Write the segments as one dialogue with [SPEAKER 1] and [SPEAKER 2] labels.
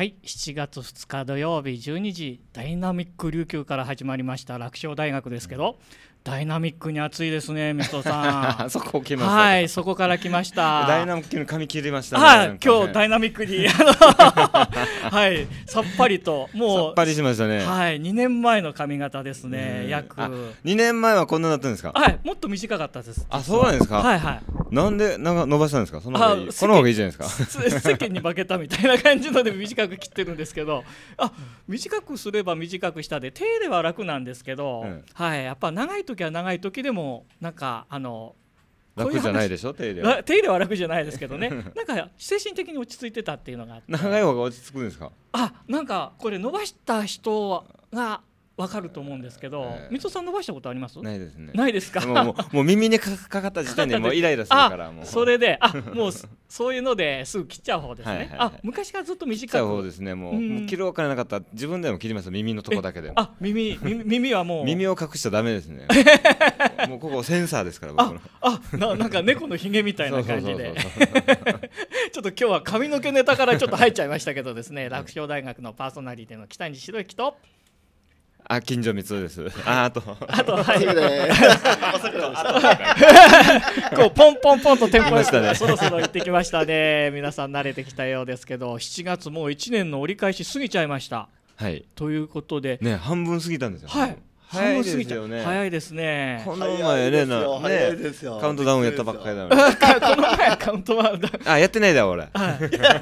[SPEAKER 1] はい7月2日土曜日12時ダイナミック琉球から始まりました楽勝大学ですけど、うん、ダイナミックに熱いですね、ミスさん。そこ来ました。はい、そこから来ました。ダイナミックに髪切りました、ね、はい、今日ダイナミックに、あのはいさっぱりともうさっぱりしましたねはい2年前の髪型ですね約2
[SPEAKER 2] 年前はこんなだったんですかはいもっと短かったですあそうなんですかはいはいなんでなんか伸ばしたんですかその方がいいその方がいいじゃないですか 世間
[SPEAKER 1] に化けたみたいな感じので短く切ってるんですけどあ短くすれば短くしたで手入れは楽なんですけど、はいやっぱ長い時は長い時でもなんかあの楽じゃないでしょ手入れは 手入れは楽じゃないですけどね なんか精神的に落ち着いてたっていうのが
[SPEAKER 2] 長い方が落ち着くんですか
[SPEAKER 1] あなんかこれ伸ばした人がわかると思うんですけど、えー、水戸さん伸ばしたことあります
[SPEAKER 2] ないですねないですかもうもう耳にかかった時点でもうイライラするからもうそれ
[SPEAKER 1] であもうそういうのですぐ切っちゃう方ですね、はいはい、あ昔からずっと短く切っちゃう方で
[SPEAKER 2] すねもううもう切るお金なかったら自分でも切ります耳のとこだけでもあ耳耳はもう耳を隠しちゃだめですね もうここセンサーですから僕のあななんか猫のひげ
[SPEAKER 1] みたいな感じで ちょっと今日は髪の毛ネタからちょっと入っちゃいましたけどですね楽勝大学のパーソナリティの北西宏之と
[SPEAKER 2] あ近所三つですああとあとはい こうポンポンポンとテンポよく、ね、そろそろ行っ
[SPEAKER 1] てきましたね皆さん慣れてきたようですけど7月もう1年の折り返し過ぎちゃいましたはいということでね半分過ぎたんですよはい半分過ぎちゃうね早いですねこの前ねなねカウントダウンやったばっかりだのに この前カウントダウンあやってないだ俺、そんな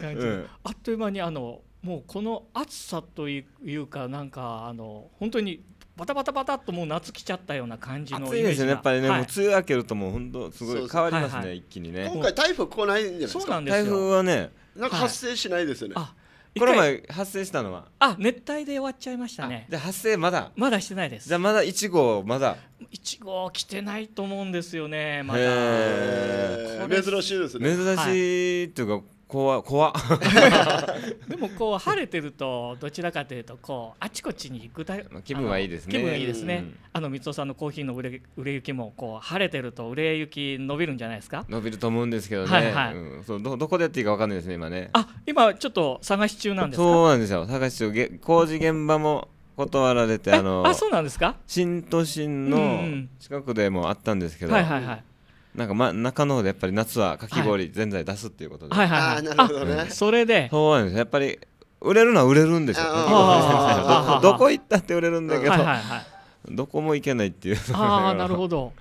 [SPEAKER 1] 感じ、あっという間にあのもうこの暑さというかなんかあの本当にバタバタバタっともう夏来ちゃったような感じの暑いですね
[SPEAKER 2] やっぱりね、はい、もう梅雨明けるともう本当すごい変わりますね、一気にね今回
[SPEAKER 3] 台風来ないんじゃないですか台風は
[SPEAKER 2] ねなんか発生しないですよね、はい、この前発生したのは
[SPEAKER 1] あ熱帯で終わっちゃいましたねで発生ま
[SPEAKER 2] だまだしてないですじゃあまだ1号まだ
[SPEAKER 1] 1号来てないと思うんですよねまだ珍しいですね珍し
[SPEAKER 2] いっていうか、怖怖
[SPEAKER 1] でもこう晴れてるとどちらかというとこうあちこちに行くだ気分はいいですね気分いいですね、うん、あの三尾さんのコーヒーの売れ売れ行きもこう晴れてると売れ行き伸びるんじゃないですか伸びると思うんですけどねはいはい、
[SPEAKER 2] うん、そうどどこでやっていいかわかんないですね今ねあ
[SPEAKER 1] 今ちょっと探し中なんですそ
[SPEAKER 2] うなんですよ探し中工事現場も断られてあのあそうなんですか新都心の近くでもあったんですけど、うん、はいはいはいなんか、ま、中の方でやっぱり夏はかき氷ぜんざい出すっていうことで、はい、はいはいはいなるほどねそれでそうなんですやっぱり売れるのは売れるんですうどこ行ったって売れるん
[SPEAKER 1] だけど、はいはいは
[SPEAKER 2] い、どこも行けないっていうああなるほ
[SPEAKER 1] ど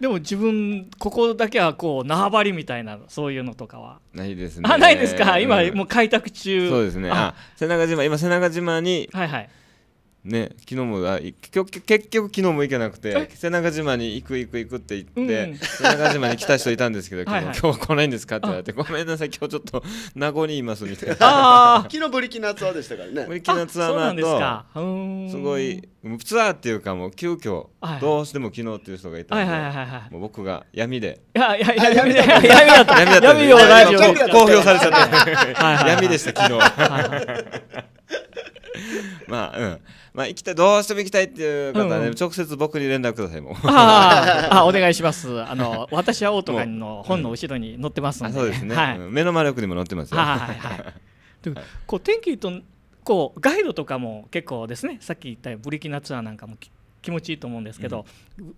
[SPEAKER 1] でも自分ここだけはこう縄張りみたいなそういうのとかはないですねあないですか今、もう開
[SPEAKER 2] 拓中そうですねああ瀬長島今瀬長島に、はいはいね昨日もあ結局結局昨日も行けなくて瀬中島に行く行く行くって言って、うん、瀬中島に来た人いたんですけど はい、今日来ないんですかって言われてごめんなさい今日ちょっと 名護にいますみたいな
[SPEAKER 3] 昨日ブリキナツアーでしたからねブリキナツアーの
[SPEAKER 2] 後すごいツアーっていうかもう急遽どうしても昨日っていう人がいたので、もう僕が闇で、いやいや闇だった闇だった闇をった公表されちゃって 闇でした昨日。まあ、うん。まあ、行きたい、どうしても行きたいっていう方はね、直接僕に連絡ください、もう。あお願いします。あの、私はオートガンの本の後ろに載ってますので。そうですね、目の魔力にも載ってますよ。はいはいはい。
[SPEAKER 1] はい、こう天気と構ガイドとかも結構ですねさっき言ったブリキナツアーなんかも気持ちいいと思うんですけど、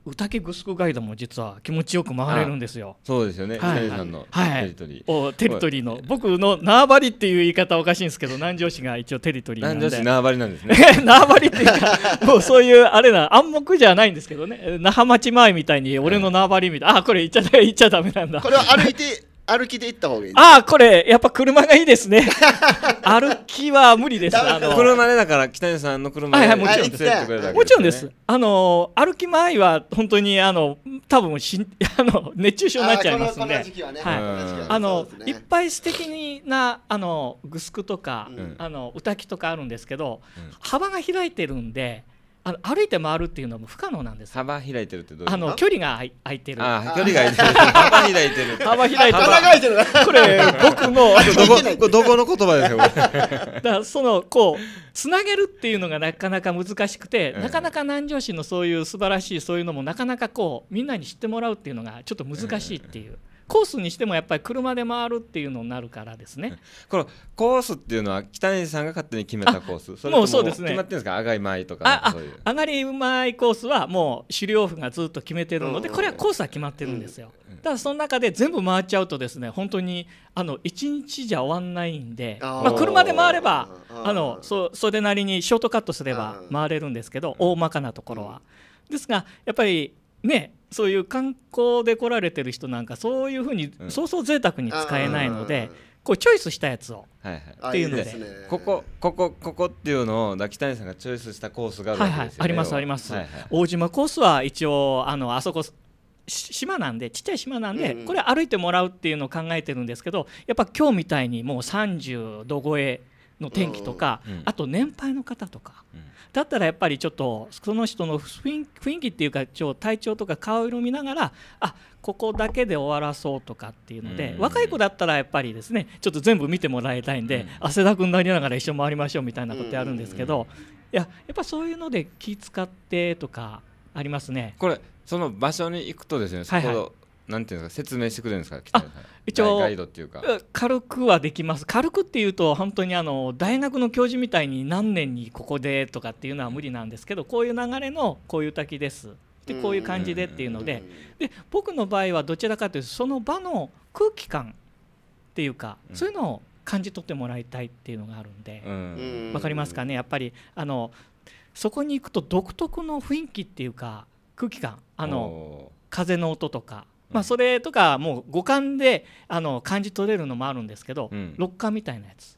[SPEAKER 1] うん、うグスぐすくガイドも実は気持ちよく回れるんですよ。そうですよね、はい、さんのテリトリー。はい、おテリトリーの、僕の縄張りっていう言い方おかしいんですけど、南城市が一応テリトリーなんで。南城市縄張りなんですね。縄張りっていうか、もうそういうあれな、暗黙じゃないんですけどね、那覇町前みたいに俺の縄張りみたいな、あ、これ言っちゃ言っちゃだめなんだ。これは
[SPEAKER 3] 歩いて歩きで行った方がい
[SPEAKER 1] いああこれやっぱ車がいいですね 歩きは無理ですあの車
[SPEAKER 2] でだから北谷さんの車はいもちろんです、もちろん
[SPEAKER 1] ですあの歩き前は本当にあの多分しん、あの熱中症になっちゃいますねはいあの、いっぱい素敵なあのグスクとか、あの歌きとかあるんですけど、幅が開いてるんであの歩いて回るっていうのはもう不可能なんです幅
[SPEAKER 2] 開いてるってどういうあの距離が空いてるあ距離が空いてる幅開いてる幅開いてるこれ僕のどこどこの言葉ですよ
[SPEAKER 1] これだそのこうつなげるっていうのがなかなか難しくて、うん、なかなか南城市のそういう素晴らしいそういうのもなかなかこうみんなに知ってもらうっていうのがちょっと難しいっていう。うんコースにしてもやっぱり車で回るっていうのになるからですね。
[SPEAKER 2] このコースっていうのは北西さんが勝手に決めたコースそもうそうですね決まってるんですか上がり前とかそういう
[SPEAKER 1] 上がり前コースはもう狩猟夫がずっと決めてるのでこれはコースは決まってるんですよ。ただその中で全部回っちゃうとですね本当にあの1日じゃ終わんないんでまあ、車で回ればあのそそれなりにショートカットすれば回れるんですけど大まかなところは。ですがやっぱりねそういう観光で来られて
[SPEAKER 2] る人なんかそういうふうにそ
[SPEAKER 1] うそう贅沢に使えないので、こうチョイスしたやつを、
[SPEAKER 2] はいはい、っていうので、ね、ここここここっていうのを滝谷さんがチョイスしたコースがあるですよ、ね、はいはい、ありますあります、はいはい、
[SPEAKER 1] 大島コースは一応あのあそこ島なんでちっちゃい島なんで、これ歩いてもらうっていうのを考えてるんですけどやっぱ今日みたいにもう30度超えの天気とか、あと年配の方とか、だったらやっぱりちょっとその人の雰囲気っていうかちょ体調とか顔色見ながらあここだけで終わらそうとかっていうので、若い子だったらやっぱりですねちょっと全部見てもらいたいんで、汗だくになりながら一緒回りましょうみたいなことやるんですけど、いややっぱそういうので気使ってとかありますね。
[SPEAKER 2] これその場所に行くとですね、はいはい、なんていうんですか説明してくれるんですか北一応ガイドっていうか
[SPEAKER 1] 軽くはできます軽くっていうと本当にあの大学の教授みたいに何年にここでとかっていうのは無理なんですけどこういう流れのこういう滝ですでこういう感じでっていうのでで僕の場合はどちらかというとその場の空気感っていうか、そういうのを感じ取ってもらいたいっていうのがあるんで、わ分かりますかねやっぱりあのそこに行くと独特の雰囲気っていうか空気感あの風の音とかまあ、それとかもう五感であの感じ取れるのもあるんですけど、六感みたいなやつ、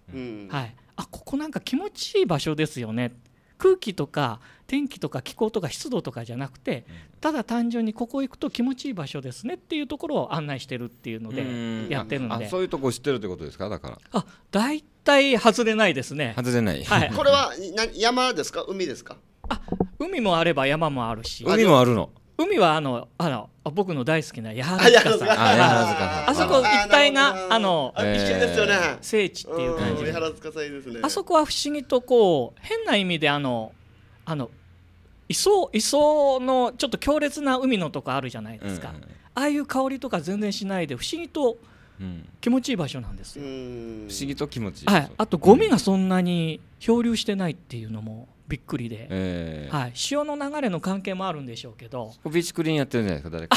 [SPEAKER 1] はい、あここなんか気持ちいい場所ですよね空気とか天気とか気候とか湿度とかじゃなくてただ単純にここ行くと気持ちいい場所ですねっていうところを案内してるっていうのでやってるんでそういう
[SPEAKER 2] とこ知ってるってことですかだからあ
[SPEAKER 1] 大体外れないですね外れない、はい、
[SPEAKER 3] これはな山ですか海ですかあ
[SPEAKER 1] 海もあれば山もあるし海もあるの海はあのあの僕の大好きな矢原塚さんあそこ一体が聖地っていう感じあそこは不思議とこう変な意味であのあの磯磯のちょっと強烈な海のとこあるじゃないですか、ああいう香りとか全然しないで不思議と気持ちいい場所なんですよ、不思議と気持ちいい、はい、あとゴミがそんなに漂流してないっていうのも、
[SPEAKER 2] びっくりで、えー、はい、
[SPEAKER 1] 潮の流れの関係もあるんでしょうけど
[SPEAKER 2] ビーチクリーンやってるんじゃないですか誰か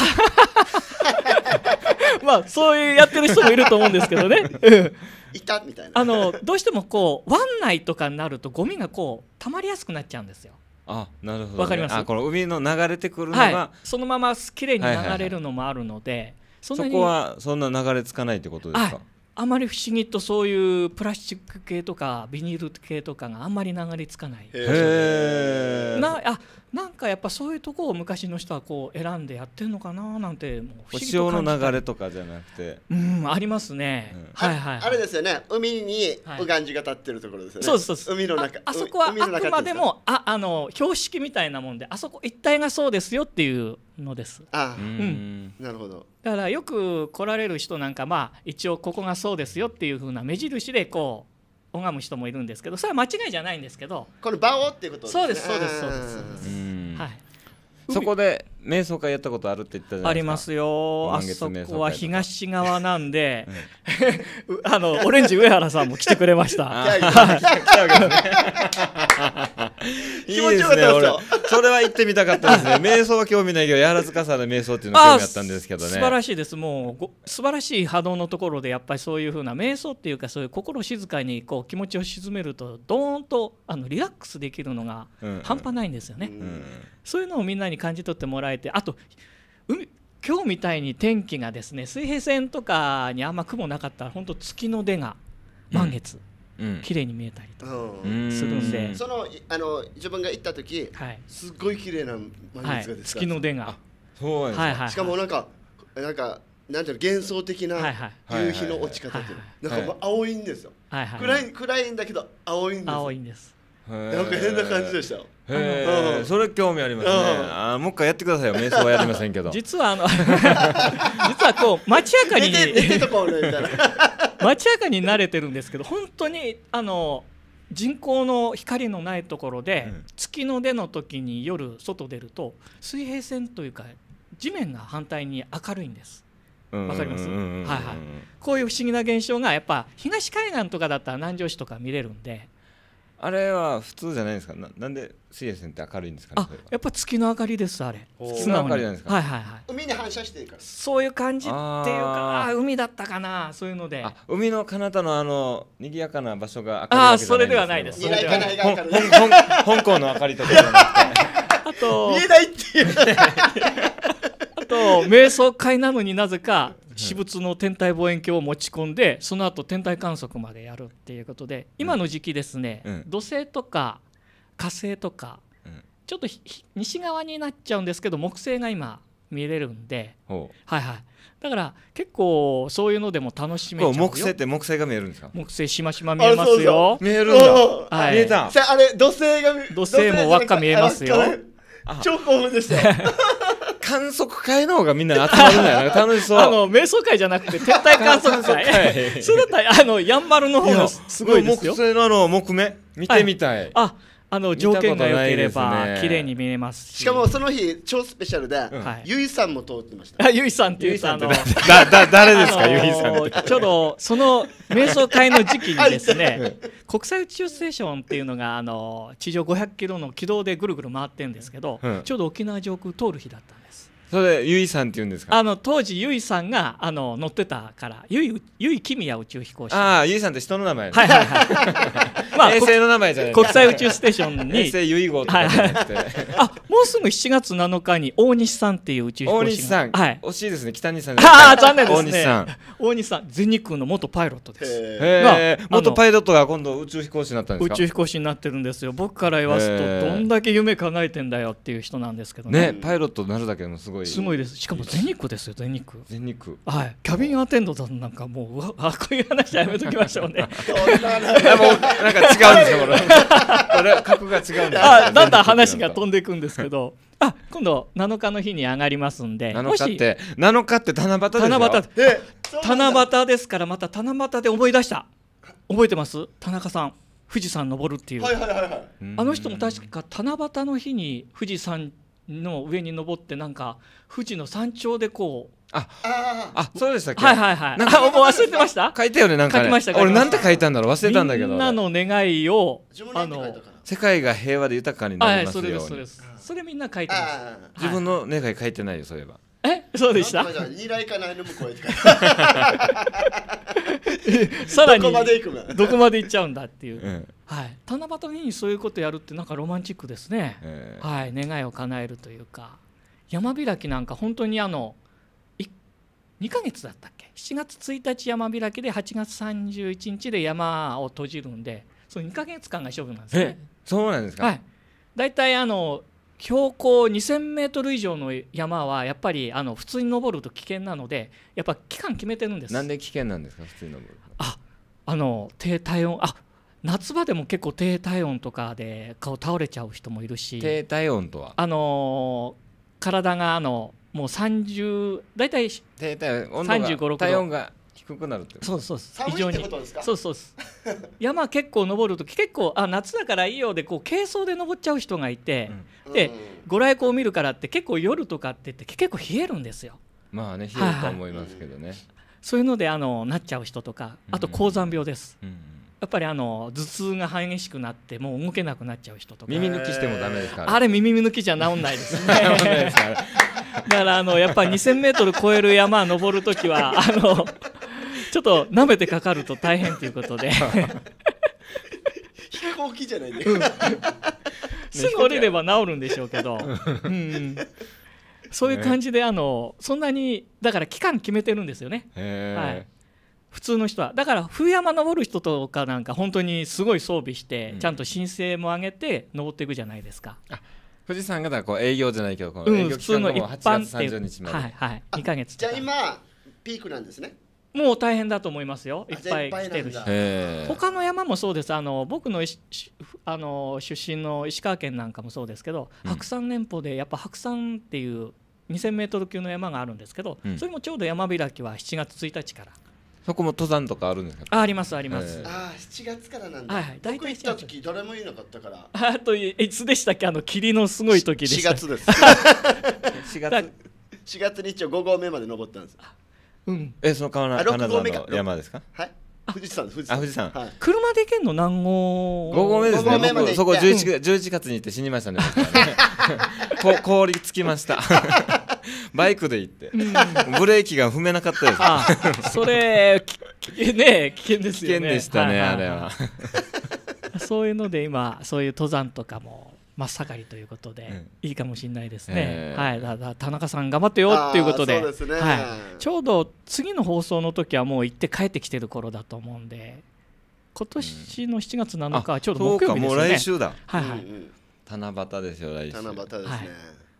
[SPEAKER 1] まあそういうやってる人もいると思うんですけどね いたみたいなあのどうしてもこう湾内とかになるとゴミがこうたまりやすくなっちゃうんですよ
[SPEAKER 2] あなるほど、ね、かりますこの海の流れてくるのが、はい、
[SPEAKER 1] そのままきれいに流れるのもあるので、はいはいはい、そこは
[SPEAKER 2] そんな流れつかないってことですか、は
[SPEAKER 1] いあまり不思議とそういうプラスチック系とかビニール系とかがあんまり流れ着かないなあなんかやっぱそういうとこを昔の人はこう選んでやってるのかななんてもう潮の流
[SPEAKER 2] れとかじゃなくてうんありますね、うん、はいはいあ
[SPEAKER 3] れですよね海に右岸寺が立ってるところですよね、はい、そうそう海の中あそこはあくまでも
[SPEAKER 1] ああの標識みたいなもんであそこ一帯がそうですよっていうのですああ、うん、なるほどだからよく来られる人なんかまあ一応ここがそうですよっていうふうな目印でこう拝む人もいるんですけどそれは間違いじゃないんですけどこの場をっていうことですねそうですそうですそうです、
[SPEAKER 2] はい、そこで瞑想会やったことあるって言ったじゃないですかありますよあそこは
[SPEAKER 1] 東側なんで、うん、あのオレンジ上原さんも来てくれました いいですね
[SPEAKER 2] それは行ってみたかったですね 瞑想は興味ないけど矢原塚さんの瞑想っていうの興味あったんですけどね素晴らしいで
[SPEAKER 1] すもう素晴らしい波動のところでやっぱりそういうふうな瞑想っていうかそういう心静かにこう気持ちを沈めるとドーンとあのリラックスできるのが半端ないんですよね、うんうん、そういうのをみんなに感じ取ってもららえてあと海今日みたいに天気がですね水平線とかにあんま雲なかったら本当月の出が満月、うん、綺麗に見えたりとかするんで、うん、その
[SPEAKER 3] あの自分が行った時、はい、すごい綺麗な満月がですか、はい、月の
[SPEAKER 1] 出がそうです、はしか
[SPEAKER 3] もなんかなんかなんていうの幻想的な夕日の落ち方っていうなんか青いんですよ、暗い暗いんだけど青いんです青いんですなんか変な感じでしたへえ、それ
[SPEAKER 2] 興味ありますね、あもう一回やってくださいよ瞑想はやりませんけど実はあの 実はこう街明かりに 街明かりに慣れてるんですけど本
[SPEAKER 1] 当にあの人工の光のないところで、うん、月の出の時に夜外出ると水平線というか地面が反対に明るいんです。
[SPEAKER 2] わかります、はいはい、
[SPEAKER 1] こういう不思議な現象がやっぱ東海岸とかだったら南城
[SPEAKER 2] 市とか見れるんであれは普通じゃないですかななんで水泳線って明るいんですか、
[SPEAKER 1] ね、あやっぱ月の明かりですあれ月の明かりなんですかはいはいはい海に反射してるからそういう感じっていうか海だったかなそういうので
[SPEAKER 2] 海の彼方のあの賑やかな場所が明るいあそれではないです未来ないが香港の明かりとかじゃなくて
[SPEAKER 4] あと見えないっていう
[SPEAKER 1] あと瞑想会なのになぜか私物の天体望遠鏡を持ち込んでその後天体観測までやるっていうことで今の時期ですね、うん、土星とか火星とか、うん、ちょっと西側になっちゃうんですけど木星が今見れるんで、はいはい、だから結構そういうのでも楽しめち木星っ
[SPEAKER 2] て木星が見えるんですか
[SPEAKER 1] 木星しましま見えま
[SPEAKER 3] すよ見えるんだ、はい、見えたあれ土星が土星も輪っか見えますよ
[SPEAKER 2] 超
[SPEAKER 1] 興奮でした
[SPEAKER 2] 観測会の方がみんな集まるんだよ楽しそう あ
[SPEAKER 1] の瞑想会じゃなくて天体観測会 それだったらあのやんばるの方がすごいですよ木
[SPEAKER 2] 星のあの木目見てみたい、はい、
[SPEAKER 1] ああの条件が良ければ、綺麗に見えます
[SPEAKER 3] しかもその日超スペシャルで、うん、さんも通ってま
[SPEAKER 1] したあゆいさんっていうさん だだ誰ですか、結衣さんちょうどその瞑想会の時期にですね国際宇宙ステーションっていうのがあの地上500キロの軌道でぐるぐる回ってるんですけど、うん、ちょうど沖
[SPEAKER 2] 縄上空通る日だったんですそれゆいさんって言うんですか
[SPEAKER 1] あの当時ゆいさんがあの乗ってたからゆいゆいきみや宇宙飛行士ああゆいさんって人の名前はいはいは
[SPEAKER 2] い まあ衛星の名前じゃない国際宇宙ステーションに衛星ゆい号とかじゃなくて、あ
[SPEAKER 1] もうすぐ7月7日に大西さんっていう宇宙飛行士大西さん、はい、惜しいです
[SPEAKER 2] ね北西さん ああ残念ですね大西さん大西さん
[SPEAKER 1] 全日空の元パイロットですへえ元パ
[SPEAKER 2] イロットが今度宇宙飛行士になったんですか宇宙飛行士になってるんですよ僕から言わすとどん
[SPEAKER 1] だけ夢考えてんだよっていう人なんですけどねねパイロ
[SPEAKER 2] ットになるだけでもすごいごいすご
[SPEAKER 1] いですしかも全日空ですよ全日空全日空はいキャビンアテンドさんなんかもううわ あこういう話やめときましょうねなんか違うんですよこれこれ格が違うんだあだんだん話が飛んでいくんですけどあ今度7日の日に上がりますんで7日って7日って七夕ですよ七夕七夕ですからまた七夕で思い出した覚えてます田中さん富士山登るっていう、あの人も確か七夕の日に富士山の上に登ってなんか富士の山頂でこうああ
[SPEAKER 2] あそうでしたっけはいはいはいなんか忘
[SPEAKER 1] れてました書いたよねなんか、ね、書きました俺なんて書いたんだろう忘れたんだけ
[SPEAKER 2] どみんなの願いをあの世界が平和で豊かになりますように、はい、
[SPEAKER 3] それみんな書いてま
[SPEAKER 2] す、自分の願い書いてないよそういえば
[SPEAKER 3] えそうでした依頼かないの向こ
[SPEAKER 1] かさらにどこまで行くどこまで行っちゃうんだっていう、うん、はい、七夕にそういうことやるってなんかロマンチックですね、えー、はい、願いを叶えるというか山開きなんか本当にあの2ヶ月だったっけ7月1日山開きで8月31日で山を閉じるんでその2ヶ月間が勝負なんですね
[SPEAKER 2] そうなんですかはい
[SPEAKER 1] だいたいあの標高2000メートル以上の山はやっぱりあの普通に登ると危険なのでやっぱ期間決めてるんですなんで
[SPEAKER 2] 危険なんですか普通に登るあ
[SPEAKER 1] あの低体温あ夏場でも結構低体温とかで顔倒れちゃう人もいるし低
[SPEAKER 2] 体温とは
[SPEAKER 1] あの体があのもう30大体低体温度が体温がくなるってそうそうそう非常にそうそう山結構登ると結構あ夏だからいいよでこう軽装で登っちゃう人がいて、うん、で、うん、ご来光を見るからって結構夜とかって結構冷えるんですよ
[SPEAKER 2] まあね冷えると思いますけどね、は
[SPEAKER 1] そういうのであのなっちゃう人とかあと高山病です、うんうんやっぱりあの頭痛が激しくなってもう動けなくなっちゃう人とか耳抜きしてもダメですからあれ耳抜きじゃ治んないですね だからあのやっぱり2000メートル超える山登るときはあのちょっと舐めてかかると大変ということで飛行機じゃないね、うん、すぐ降りれば治るんでしょうけど、うん、そういう感じであのそんなにだから期間決めてるんですよね、はい、普通の人はだから冬山登る人とかなんか本当にすごい装備して、ちゃんと申請も上げて登っていくじゃないですか。
[SPEAKER 2] 富士山がだこう営業じゃないけどこの営業期間の8月30日まで、はい
[SPEAKER 1] はい、2か月
[SPEAKER 3] じゃあ今ピークなんですね
[SPEAKER 1] もう大変だと思いますよいっぱい来てるし他の山もそうですあの僕のあの出身の石川県なんかもそうですけど、白山連峰でやっぱ白山っていう2000メートル級の山があるんですけど、うん、それもちょうど山開きは7月1日から。
[SPEAKER 2] そこも登山とかあるんですか。あ、ありますあります。あ、
[SPEAKER 3] 七月からなんだ。はい、大体行った時誰もいなかったから。
[SPEAKER 1] あといつでしたっけあの霧のすごい時でし四月です。四月。
[SPEAKER 3] 四月に一応五合目まで登ったんです。
[SPEAKER 1] うん
[SPEAKER 2] えその川あの金の山ですか
[SPEAKER 1] はい富士山富士山富士山はい車で行けんの南号
[SPEAKER 2] 五合目ですね僕そこ十一月11月に行って死にましたね僕はねこ 氷つきましたバイクで行ってうんブレーキが踏めなかったですあそれききね危険です危よね険でしたねいいあれは
[SPEAKER 1] そういうので今そういう登山とかも真っ盛りということで、いいかもしれないですね、えー、はいだだ田中さん頑張ってよっていうことで、ね、はい、ちょうど次の放送の時はもう行って帰ってきてる頃だと思うんで今年の7月7日はちょうど木曜日ですね、うもう来週だはいはい、う
[SPEAKER 2] んうん、七夕ですよ来週七夕ですね、はい、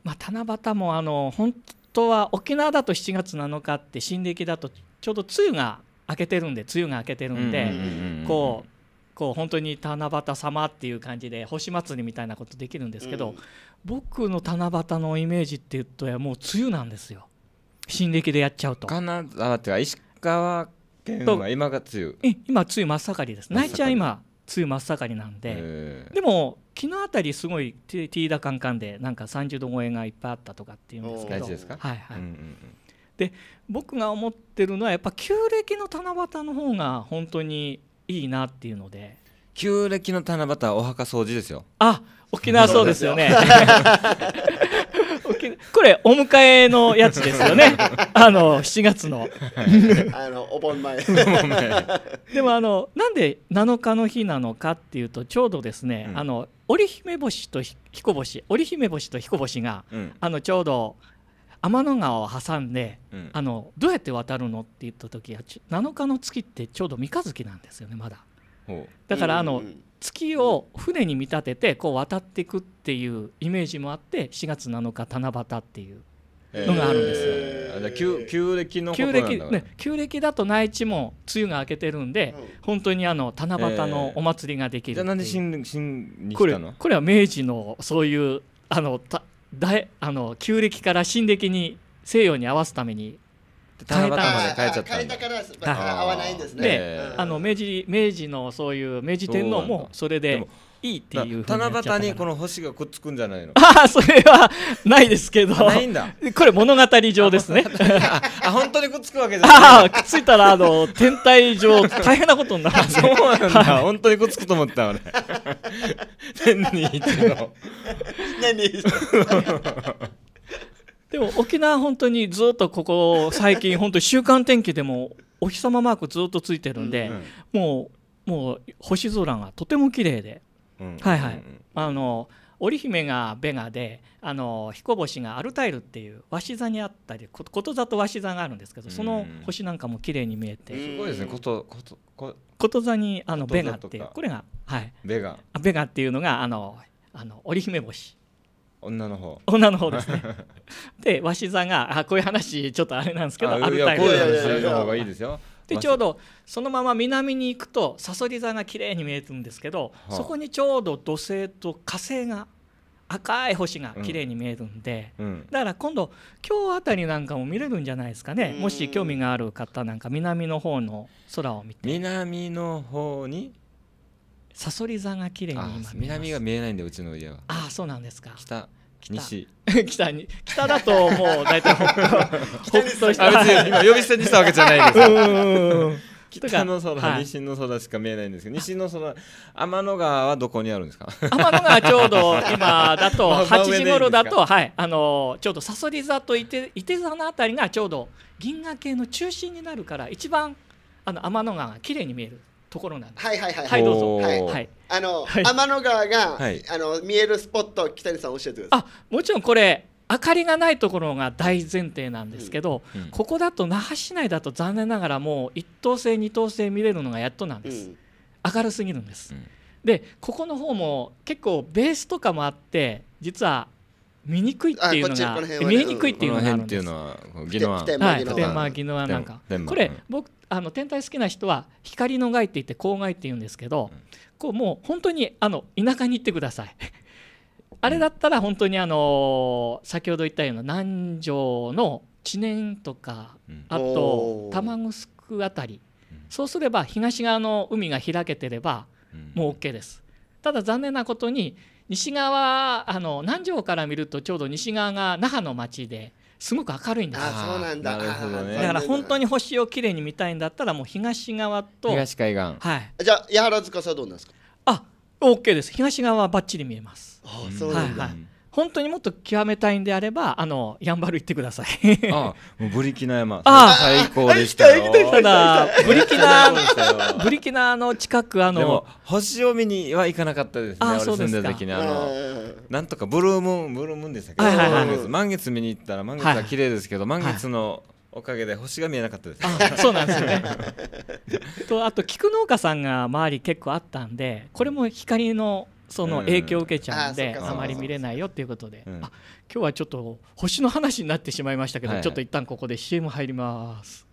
[SPEAKER 1] まあ、七夕もあの本当は沖縄だと7月7日って新暦だとちょうど梅雨が明けてるんで梅雨が明けてるんで、うんうんう
[SPEAKER 4] んうん、こ
[SPEAKER 1] うこう本当に七夕様っていう感じで星祭りみたいなことできるんですけど、うん、僕の七夕のイメージっていうともう梅雨なんですよ新暦でやっちゃうと金
[SPEAKER 2] 沢っていう石川県は今が梅雨
[SPEAKER 1] 今梅雨真っ盛りですちゃは今梅雨真っ盛りなんででも昨日あたりすごいティーダカンカンでなんか30度超えがいっぱいあったとかっていうんですけどはいはい、うんうんうんで僕が思ってるのはやっぱ旧暦の七夕の方が本当にいいなっていうので
[SPEAKER 2] 旧暦の七夕はお墓掃除ですよあ沖縄そうですよねこれお迎えのやつですよね あの7月の
[SPEAKER 1] あのお
[SPEAKER 3] 盆前
[SPEAKER 1] でもあのなんで7日の日なのかっていうとちょうどですね、うん、あの織姫星と彦星織姫星と彦星が、うん、あのちょうど天の川を挟んで、うん、あのどうやって渡るのって言った時は7日の月ってちょうど三日月なんですよねまだ。だからあの、月を船に見立ててこう渡っていくっていうイメージもあって4月7日七夕っていう
[SPEAKER 2] のがあるんです
[SPEAKER 1] よ。えー、旧旧暦の旧暦ね旧暦だと内地も梅雨が明けてるんで、うん、本当にあの七夕のお祭りができる、えー、じゃあなんで
[SPEAKER 2] 新新にしたのこれ？こ
[SPEAKER 1] れは明治のそういうあのただあの旧暦から新暦に西洋に合わすために
[SPEAKER 2] 変えた
[SPEAKER 3] 変
[SPEAKER 1] えちゃった変えたから合わないんですねで、あの明治明治のそういう明治天皇も
[SPEAKER 2] それでいいっていう七夕にこの星がくっつくんじゃないの ああそれはないですけどないんだこれ物語上ですね あ本当にくっつくわけじゃない ああく
[SPEAKER 1] っついたらあの天体上大変なことになる、そうなんだ、本当にくっつくと思った俺天に一の何のでも沖縄本当にずっとここ最近本当週間天気でもお日様マークずっとついてるんで、うんうん、もうもう星空がとても綺麗ではいはい、あの織姫がベガであの彦星がアルタイルっていう鷲座にあったりこと座と鷲座があるんですけどその星なんかも綺麗に見えてすごいですねことことここと座にあのベガっていうこれがはいベガベガっていうのがあのあの織姫
[SPEAKER 2] 星女の方女の方ですね
[SPEAKER 1] で鷲座があこういう話ちょっとあれなんですけどアルタイルの方いいですよでちょうどそのまま南に行くとさそり座が綺麗に見えるんですけど、はあ、そこにちょうど土星と火星が赤い星が綺麗に見えるんで、うんうん、だから今度今日あたりなんかも見れるんじゃないですかねもし興味がある方なんか南の方の空を見て
[SPEAKER 2] 南の方にさそり座が綺麗に今見えます南が見えないんでうちの家はああそうなんですか北西北 に北だともう大体北東北あ別に今 呼び捨てにしたわけじゃないです北の空、はい、西の空しか見えないんですけど西の空天の川はどこにあるんですか天の川ちょうど今だと8 時頃だと、はい、あのちょうどさ
[SPEAKER 1] そり座といていて座の辺りがちょうど銀河系の中心になるから一番あの天の川が綺麗に見えるところなんです。
[SPEAKER 3] はいはいはい。はい、どうぞ。はい。は
[SPEAKER 1] い、
[SPEAKER 2] あ
[SPEAKER 3] の、はい、天の川が、はい、あの、見えるスポット、北谷さん教えてくだ
[SPEAKER 1] さい。あ、もちろんこれ、明かりがないところが大前提なんですけど、うん、ここだと那覇市内だと残念ながらもう一等星二等星見れるのがやっとなんです、うん、明るすぎるんです、うん、でここの方も結構ベースとかもあって実は見にくいっていうのが、見えにくいっていうのがあるん
[SPEAKER 2] です。この辺っていうのはギノはい、ギノなんか、これ
[SPEAKER 1] 僕あの天体好きな人は光の害って言って光害って言うんですけど、うん、こうもう本当にあの田舎に行ってください。あれだったら本当にあの先ほど言ったような南城の知念とか、あと玉城あたり、うん、そうすれば東側の海が開けてればもう OK です。ただ残念なことに西側あの南城から見るとちょうど西側が那覇の町ですごく明るいんですあそうなんだなるほ
[SPEAKER 2] ど、ね、だから本
[SPEAKER 1] 当に星をきれいに見たいんだったらもう東側と東
[SPEAKER 2] 海岸は
[SPEAKER 1] いじゃあ八原塚さんどうなんですかあオッケーです東側はばっちり見えますあそうなんだ、はいはい本当にもっと極めたいんであればあのやんばる行ってくださ
[SPEAKER 2] いああブリキナ山 ああ、最高でしたよただブリキナブリキナの近くあの星を見には行かなかったですねあ住んでる時あのなんとかブルームーンブルームーンでしたけはいはいはい、満月満月見に行ったら満月は綺麗ですけど、はい、満月の、はいおかげで星が見えなかったです。そうなんですよね。
[SPEAKER 1] とあと菊農家さんが周り結構あったんで、これも光のその影響を受けちゃうんで、うん、あまり見れないよっていうことで、うん、あ今日はちょっと星の話になってしまいましたけど、はい、ちょっと一旦ここで CM 入ります。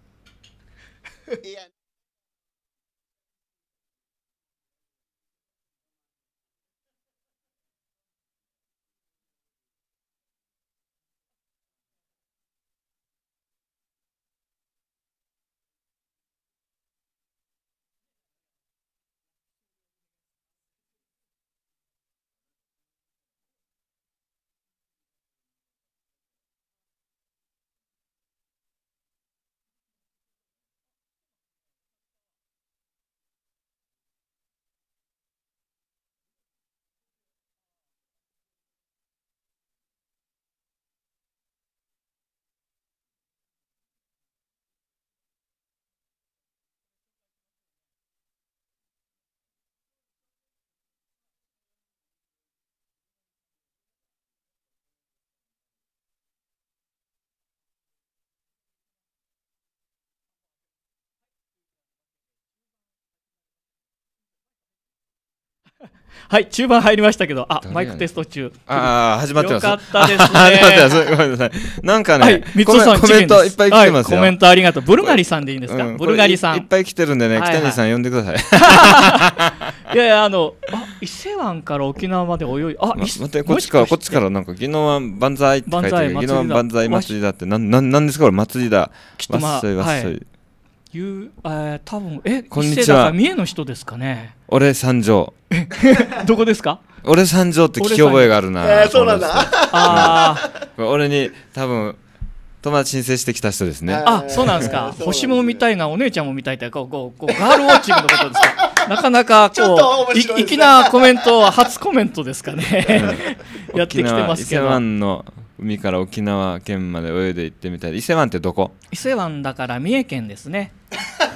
[SPEAKER 1] はい中盤入りましたけどあマイクテスト中ああ始まってますよかったですねごめんなさいなんかね、はい、さんコメントいっぱい来てます、はい、コメントありがとうブルガ
[SPEAKER 2] リさんでいいんですか、うん、ブルガリさんいっぱい来てるんでね、北谷さん呼んでくださ
[SPEAKER 1] い いやいやあのあ伊勢湾から沖縄まで泳いあ、ま、待ってこっちからこっちからなんか宜
[SPEAKER 2] 野湾万歳って書いてる宜野湾万歳祭りだってなんなんなんですかこれ祭りだわっそいわっそい
[SPEAKER 1] ゆう、えー、多分え、こんにちは。三重の人ですかね。
[SPEAKER 2] 俺三条。
[SPEAKER 1] どこですか。俺三条って聞き覚えがあるな。えー、そうなんだ。あ
[SPEAKER 2] あ。俺に多分友達申請してきた人ですね。あ、そうなんですか。
[SPEAKER 1] 星も見たいな、お姉ちゃんも見たいって、こう、こう、こうガールウォッチングのことですか。なかなか、こう、いいきなコメント、初コメントですかね。やってきてますけど。伊勢湾
[SPEAKER 2] の海から沖縄県まで泳いで行ってみたい伊勢湾ってどこ
[SPEAKER 1] 伊勢湾だから三重県ですね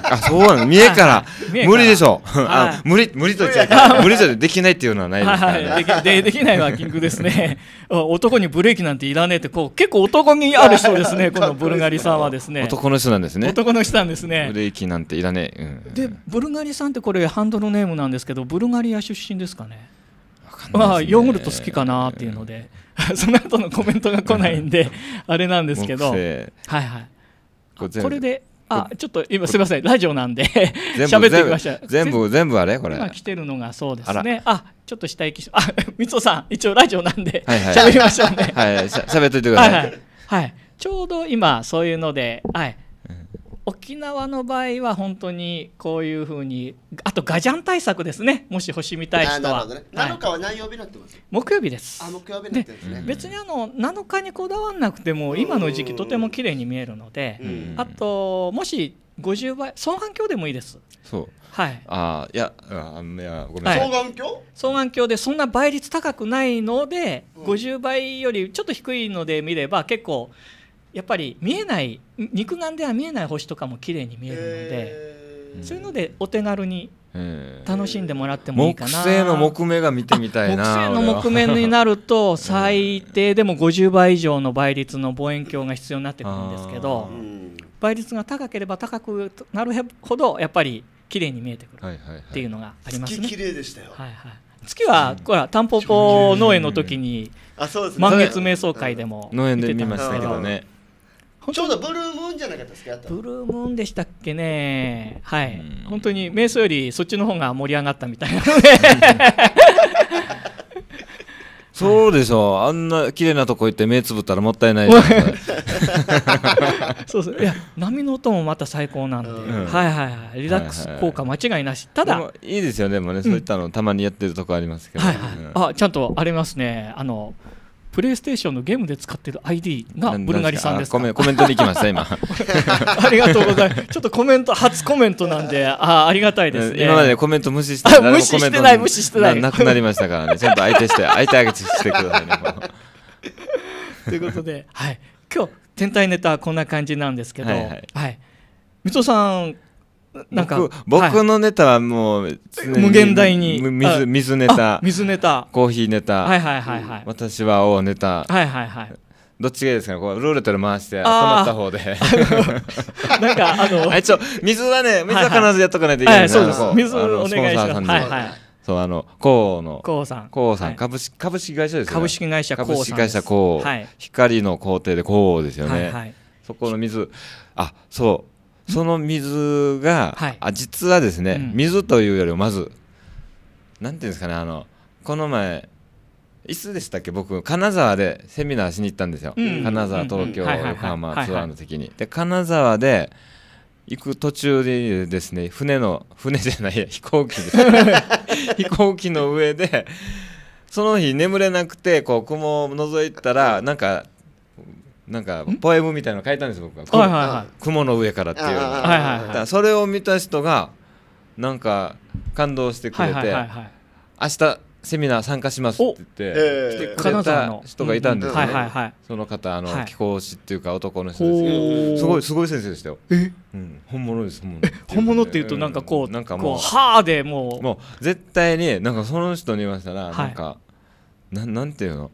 [SPEAKER 2] あそうなの三重から、はい、無理でしょ、はい、無理無理と言っちゃ無理とできないっていうのはないですからね、はいはい、でできないはキングですね 男にブレ
[SPEAKER 1] ーキなんていらねえってこう結構男にある人ですね このブルガリさんはですね男
[SPEAKER 2] の人なんですね男の人なんですねブレーキなんていらねえ、
[SPEAKER 1] うん、でブルガリさんってこれハンドルネームなんですけどブルガリア出身ですかねね、まあヨーグルト好きかなっていうので、うん その後のコメントが来ないんで あれなんですけどはいはいこれであちょっと今すみませんラジオなんで 喋ってきました全部全部あれこれ今来てるのがそうですねあちょっと下行きあ三尾さん一応ラジオなんで喋りましょうねはい喋、はい、はい、っといてくださいはい、はい、ちょうど今そういうのではい沖縄の場合は本当にこういうふうにあとガジャン対策ですねもし星見たい人は、ね、7日は何曜日なってます、木曜日ですあ木曜日、ね、別にあの7日にこだわらなくても今の時期とても綺麗に見えるのであともし50倍双眼鏡でもいいです
[SPEAKER 2] そうはいあいやあいやごめん双眼
[SPEAKER 1] 鏡双眼鏡でそんな倍率高くないので、うん、50倍よりちょっと低いので見れば結構やっぱり見えない肉眼では見えない星とかも綺麗に見えるので。そういうのでお手軽に楽しんでもらってもいいかな木星の木目が見てみたいな木星の木目になると 最低でも50倍以上の倍率の望遠鏡が必要になってくるんですけど倍率が高ければ高くなるほどやっぱり綺麗に見えてくるっていうのがありますね。綺麗でしたよ、はいはい月はこれはタンポポ農園の時に満月瞑想会でも農園で見ましたけどね。
[SPEAKER 3] ちょうどブルームーンじゃなかったですかブル
[SPEAKER 1] ームーンでしたっけねはい、本当に瞑想よりそっちの方が盛り上がったみたいな
[SPEAKER 2] そうでしょう、あんな綺麗なとこ行って目つぶったらもったいない そうそういや
[SPEAKER 1] 波の音もまた最高なんで、うん、はいはいはいリラックス効果間違いなし、ただいいですよねもうね、そういったの、た
[SPEAKER 2] まにやってるとこありますけど、はいはい
[SPEAKER 1] うん、あちゃんとありますねあのプレイステーションのゲームで使ってる ID がブルガリさんですかコメントできます、た今 ありがとうございますちょっとコメント初コメントなんで あありがたいですね今までコメント無視して無視してない無視してないなくなりましたからねちゃんと相手して 相
[SPEAKER 2] 手あげてしてくださいね
[SPEAKER 1] ということではい今日天体ネタはこんな感じなんですけどはい、はいはい、水戸さんなんか僕
[SPEAKER 2] のネタはもう無限大に水水ネタ水ネタコーヒーネタはいはいはいはい私は王ネタはいはいはいどっちがいいですかねこうルーレットで回して止まった方でなんかあのちょ 水はね水は必ずやっとかないといけない、そうです水お願いしますはいはいそうあのコウのコウさんコウさん、はい、株式株式会社ですね株式会社株式会社コウ、はい、光の工程でコウですよね、はいはい、そこの水あそうその水が、はい、あ実はですね、うん、水というよりもまず何ていうんですかねあのこの前いつでしたっけ僕金沢でセミナーしに行ったんですよ、うん、金沢東京、横浜ツアーの時に。で金沢で行く途中でですね船の船じゃないや 飛行機です 飛行機の上でその日眠れなくてこう雲を覗いたらなんかなんかポエムみたいなの書いたんです僕は,、はいはいはい、雲の上からっていう、はいはいはい、それを見た人がなんか感動してくれて、はいはいはい、明日セミナー参加しますって言って、えー、来てくれた人がいたんですよね、うんはいはいその方あの、はい、貴公子っていうか男の人ですけどすごいすごい先生でしたよえ、うん、本物です本物本物っていうとなんかこううん、なんかもうはあでもうもう絶対になんかその人に言いましたら、はい、なんかななんていうの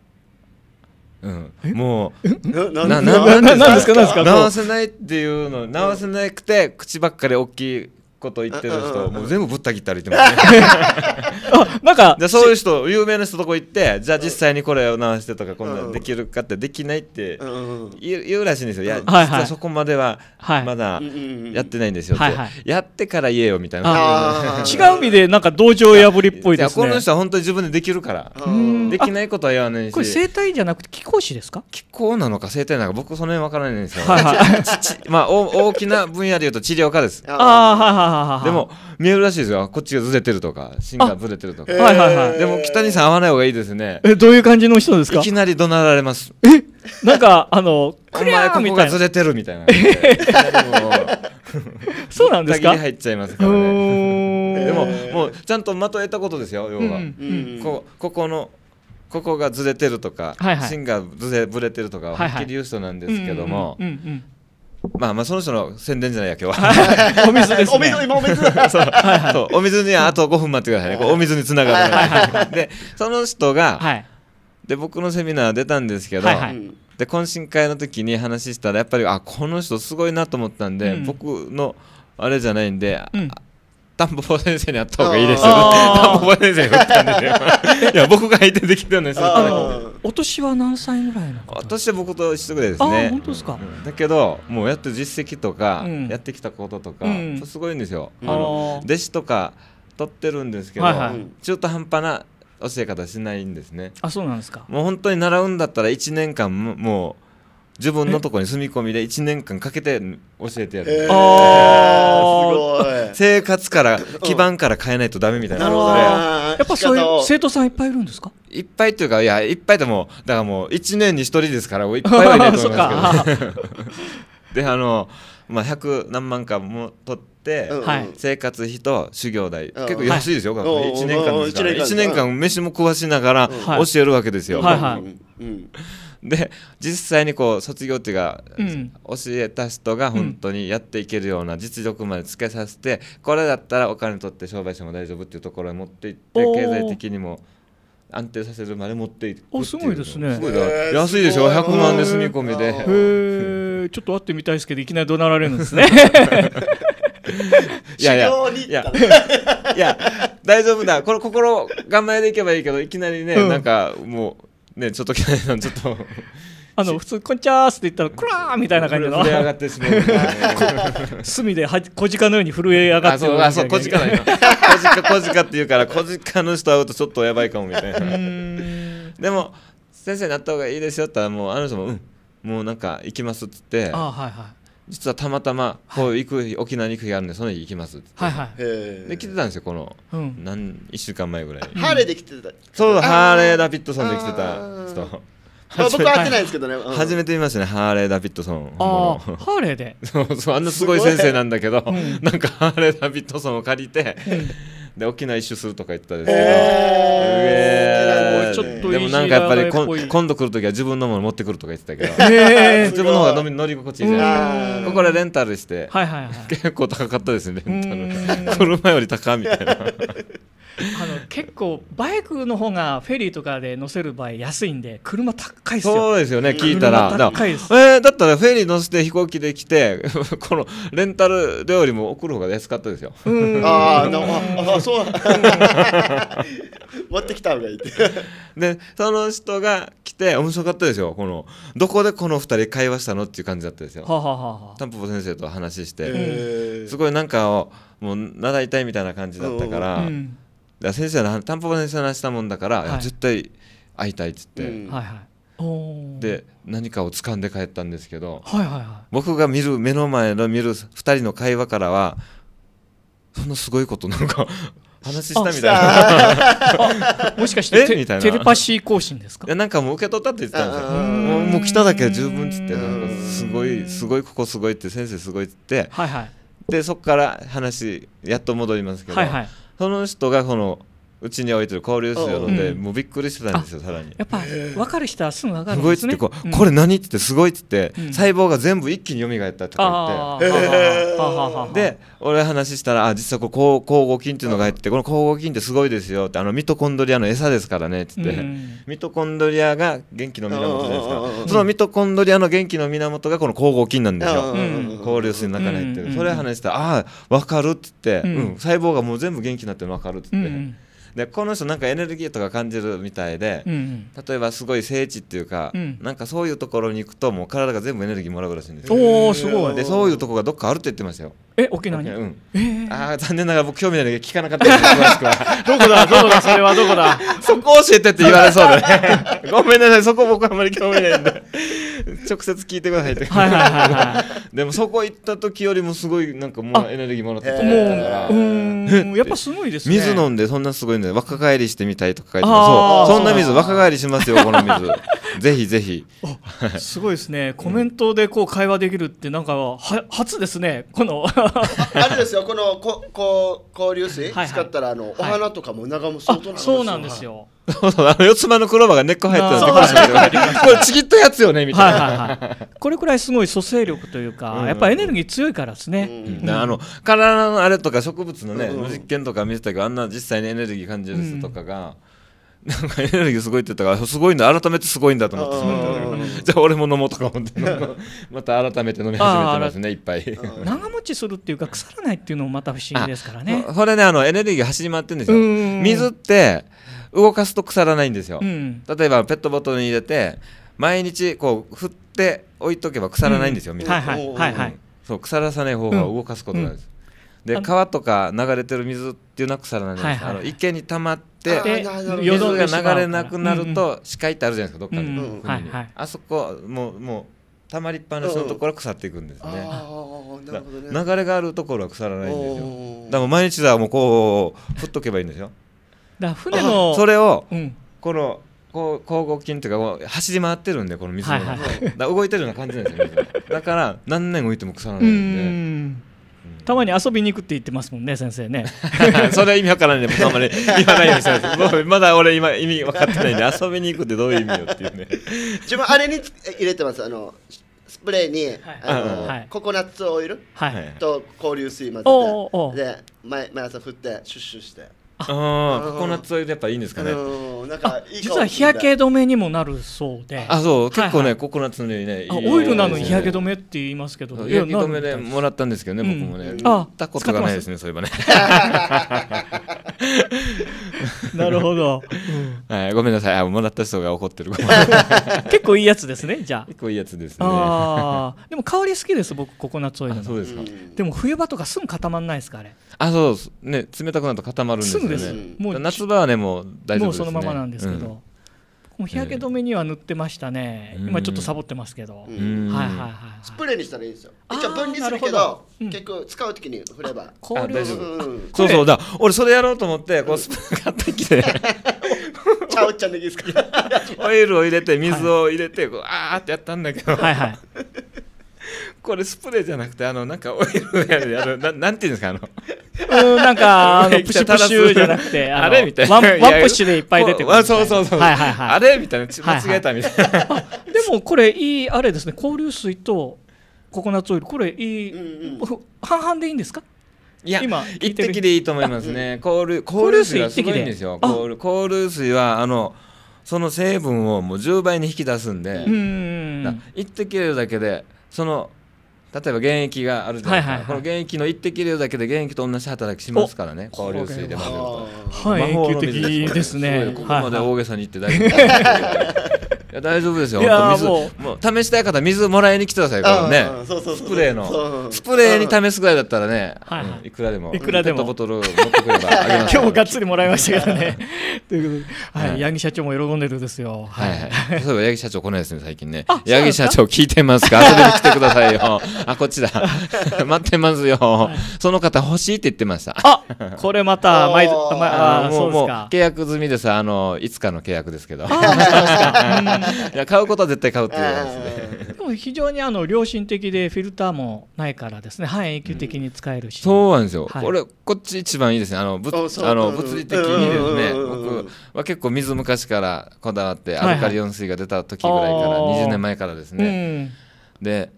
[SPEAKER 2] うん、もうななななんですかなんですか直せないっていうの直せなくて口ばっかり大きいこと言ってる人、もう全部ぶった切って歩いてなんかゃそういう人、有名な人とこ行って、じゃあ実際にこれを直してとか、こんなんできるかってできないって言う,、うらしいんですよ。いや、実はそこまではまだやってないんですよって、やってから言えよみたいな。違う意味で、なんか同情破りっぽいですね。この人は本当に自分でできるから、できないことは言わないし。これ生体じゃなくて気候子ですか気候なのか生体なのか、僕その辺わからないんですよ。まあ大きな分野で言うと治療家です。ああ、はいはいはい。でも見えるらしいですよこっちがずれてるとか芯がずれてるとか、はいはいはいでも北にさん会わない方がいいですねえどういう感じの人ですかいきなり怒鳴られますえなんかあの「お前ここがずれてる」みたいな そうなんですか入っちゃいますからねでももうちゃんとまとえたことですよ要は、うんうん、こここのここがずれてるとか、はいはい、芯がずれぶれてるとかはっきり言う人なんですけども、はいはいうんうんまあまあその人の宣伝じゃないや今日は お水です、ね、お水お水はお水にあと5分待ってくださいね、お水につながる、でその人が、はい、で僕のセミナー出たんですけど、はいはい、で懇親会の時に話したらやっぱりあこの人すごいなと思ったんで、うん、僕のあれじゃないんで、うんタンポポ先生に会った方がいいですよタンポポ先生に振ったんですよいや僕が相手できたんですお年は何歳ぐらいのお年僕と一緒ぐらいですね本当ですか、だけどもうやって実績とか、やってきたこととか、すごいんですよ、あの弟子とか取ってるんですけど、はいはい、中途半端な教え方しないんですねあそうなんですかもう本当に習うんだったら一年間もう自分のところに住み込みで1年間かけて教えてやる、えー、すごい生活から基盤から変えないとだめみたいな、うん、やっ
[SPEAKER 1] ぱそういう生徒さんいっぱいいるんですか
[SPEAKER 2] いっぱいというかいやいっぱいでもだからもう1年に1人ですからいっぱいはいないと思いますけど であの、まあ、100何万かも取って、生活費と修行代、結構安いですよ、はい、1年間ですから1年間飯も食わしながら教えるわけですよ、はいはい、で実際にこう卒業っていうか、うん、教えた人が本当にやっていけるような実力までつけさせて、うん、これだったらお金取って商売しても大丈夫っていうところに持っていって経済的にも。安定させるまで持っていくおすごいですねすごい安いでしょ100万で住み込みでへ
[SPEAKER 1] えちょっと会ってみたいですけどいきなり怒鳴られるんですね いやいやいやいや大丈夫
[SPEAKER 2] だこの心構えでいけばいいけどいきなりね、うん、なんかもうねちょっと北谷ちょっとあの普通こんちゃーすって言ったらクラーみたいな感じの震え上がってしまう 隅で
[SPEAKER 1] は小鹿のように震え上がってあそう小鹿小鹿小
[SPEAKER 2] 鹿って言うから小鹿の人会うとちょっとやばいかもみたいなでも先生になった方がいいですよって言ったらもうあの人もうんもうなんか行きますっつってあはいはい実はたまたまこう行く、はい、沖縄に行く日があるんでその日行きますってはいはいで来てたんですよこの、うん、何1週間前ぐらい、ハーレーで来てたそうハーレー・ダビッドソンで来てた人あ、僕は会ってないですけどね、初めて見ましたねハーレー・ダビッドソンあハーレーで そうそうあんなすごい先生なんだけど、うん、なんかハーレー・ダビッドソンを借りて、で沖縄一周するとか言ったんですけど、でもなんかやっぱりこ今度来る時は自分のもの持ってくるとか言ってたけど、自分の方が乗り心地いいじゃないでこれレンタルして、結構高かったですねレンタル 車より高みたいなあ
[SPEAKER 1] の結構バイクの方がフェリーとかで乗せる場合安いんで車高
[SPEAKER 2] いですよそうですよね聞いたら高いですだ,、えー、だったらフェリー乗せて飛行機で来て このレンタル料理も送る方が安かったですよあああそう 持ってきた方がいいって でその人が来て面白かったですよこのどこでこの2人会話したのっていう感じだったですよはははタンポポ先生と話してすごいなんかもう習いたいみたいな感じだったから、うんだ先生のタンポポ先生の話したもんだから、はい、絶対会いたいっつって、うんはいはい、で何かを掴んで帰ったんですけど、はいはいはい、僕が見る目の前の見る2人の会話からはそんなすごいことなんか話したみたいなもしかして テみたいなテレパシー更新ですかいやなんかもう受け取ったって言ってたんですよもうもう来ただけで十分っつってなんかすごいすごいここすごいって先生すごいっつって、はいはい、でそこから話やっと戻りますけど、はいはいその人がこのうちに置いてる香ですよので、うん、もうびっくりしてたんですよさらにやっ
[SPEAKER 1] ぱ分かる人はすぐ分かるんです、ね、すごいってこ,、うこれ何ってすごいって、うん、細
[SPEAKER 2] 胞が全部一気に蘇ったとか
[SPEAKER 4] 言っ
[SPEAKER 2] て、で俺話したらあ実はこう酵母菌っていうのが入ってこの酵母菌ってすごいですよってあのミトコンドリアの餌ですからねって言って、うん、ミトコンドリアが元気の源じゃないですかそのミトコンドリアの元気の源がこの酵母菌なんですよ香料水の中に入ってる、それ話したらあ分かるって言って、細胞がもう全部元気になってるの分かるって言って。でこの人なんかエネルギーとか感じるみたいで、うんうん、例えばすごい聖地っていうか、うん、なんかそういうところに行くともう体が全部エネルギーもらうらしいんですよおすごいでそういうとこがどっかあるって言ってましたよえ沖縄に、うん、えー、ああ残念ながら僕興味ないので聞かなかったです詳しくはどこだどこだそれはどこだ そこ教えてって言われそうだね ごめんなさいそこ僕あんまり興味ないんで直接聞いてくださいってはいはいはい、はい、でもそこ行った時よりもすごいなんかもうエネルギーもらってたからううんやっぱすごいですね水飲んでそんなすごいので若返りしてみたいとか書いてそうそんな水若返りしますよ この水ぜひぜひ
[SPEAKER 1] すごいですねコメントでこう会話できるってなんかは初ですねこの
[SPEAKER 3] あれですよこのここ交流水使ったらあの、お花とかも長も相当なん
[SPEAKER 1] そうなんですよ、
[SPEAKER 2] あの四つ葉のクローバーが根っこ入ってたんでこれちぎったやつよねみたいな、
[SPEAKER 1] これくらいすごい蘇生力というか、やっぱエネルギー強いからですね、あの
[SPEAKER 2] 体のあれとか植物のね、実験とか見せたけどあんな実際にエネルギー感じる人とかが、なんかエネルギーすごいって言ったからすごいんだ改めてすごいんだと思ってしまったからじゃあ俺も飲もうとか思って また改めて飲み始めてますねいっぱい長
[SPEAKER 1] 持ちするっていうか腐らないっていうのもまた不思議ですからね
[SPEAKER 2] これねあのエネルギー走り回ってるんですよ水って動かすと腐らないんですよ、うん、例えばペットボトルに入れて毎日こう振って置いとけば腐らないんですよ、うん、水、はいはい、はいはい、そう腐らさない方法は動かすことなんです、うんで川とか流れてる水っていうのは腐らないじゃですはいはい、池に溜まって水が流れなくなると視界ってあるじゃないですかどっかで、うんはいはい、あそこもうもう溜まりっぱなしのところは腐っていくんですねうんね、流れがあるところは腐らないんですよだから毎日だもうこう振っとけばいいんですよだ船のそれを、このこう交互筋というか走り回ってるんでこの水の、はいはい、だ動いてるような感じなんですよだから何年置いても腐らない
[SPEAKER 1] んで。たまに遊びに行くって言ってますもんね先生ね それは意味わからんで、ね、もあんまり 言わないようにし
[SPEAKER 2] てまだ俺今意味分かってないんで遊びに行くってどういう意味よっていうね
[SPEAKER 3] 自分あれに入れてますあのスプレーに、はい、あのココナッツオイル、はい、と交流水混ぜてで毎毎朝振ってシュッシュして。
[SPEAKER 2] ああココナッツオイルでやっぱいいんですかねなんか実は日焼け止
[SPEAKER 1] めにもなるそうであ
[SPEAKER 2] そう結構ねココナッツのようにねオイルなのに日焼け止めって言いますけど日焼け止めでもらったんですけどね僕もねあったことがないですねそういえばねなるほど はいごめんなさいあもらった人が怒ってる 結構いいやつですねじゃあ結構いいやつですねあ
[SPEAKER 1] あでも香り好きです僕ココナッツオイルのそうですかでも冬場とかすぐ固まんないですかあれ
[SPEAKER 2] あそうですね冷たくなると固まるんですよねもう夏場はねもう大丈夫です、ね、もうそのままなんですけど、
[SPEAKER 1] うん、日焼け止めには塗ってましたね、えー、今ちょっとサボっ
[SPEAKER 2] てますけど、はいはいはいスプ
[SPEAKER 3] レーにしたらいいですよ一応分離するけど、うん、結構使う時に振れば香料、ん、そうそうだ
[SPEAKER 2] 俺それやろうと思ってこうスプレー買ってきてちゃちゃんいいすか オイルを入れて水を入れてこう、あーってやったんだけどはいはいこれスプレーじゃなくてあのなんかオイルやるあのななんていうんですかあの
[SPEAKER 1] う
[SPEAKER 2] んなんかあの プシュプシュじゃなくてあれみたいなワンプッシュでいっぱい出てくるそうそうそうはいはいはいあれみたいな間違えたみたいなで
[SPEAKER 1] もこれいいあれですね香流水とココナッツオイルこれいい、半々でいいんで
[SPEAKER 2] すかいや今一滴でいいと思いますね香流香流水がすごいんですよ香流水はあのその成分をもう10倍に引き出すんで一滴入れるだけでその例えば現役があるじゃないですか、はいはいはい、この現役の一滴量だけで現役と同じ働きしますからね流水で混ぜるとはい永久的ですねここまで大げさに言って大丈夫、や大丈夫ですよ。いや水もう試したい方水もらいに来てくださいからね。スプレーのスプレーに試すぐらいだったらね、いくらでもいくらでもペットボトル持ってくればあげます。今日もがっつりもらいましたけどね。
[SPEAKER 1] ということで、はい、八木社長も喜んでるんですよ。
[SPEAKER 2] はい。そういえば八木社長来ないですね最近ね。八木社長聞いてますか。遊びに来てくださいよ。あこっちだ。待ってますよ。その方欲しいって言ってました。あ
[SPEAKER 1] これまた毎あもうう契
[SPEAKER 2] 約済みですあのいつかの契約ですけど。いや買うことは絶対買うっていうですね。
[SPEAKER 1] でも非常にあの良心的でフィルターもないからですね半永久的に使える
[SPEAKER 2] し、そうなんですよ、はい、これこっち一番いいですねあのぶあの物理的にですね僕は結構水昔からこだわってアルカリ温水が出た時ぐらいから、はい、20年前からですね、うん、で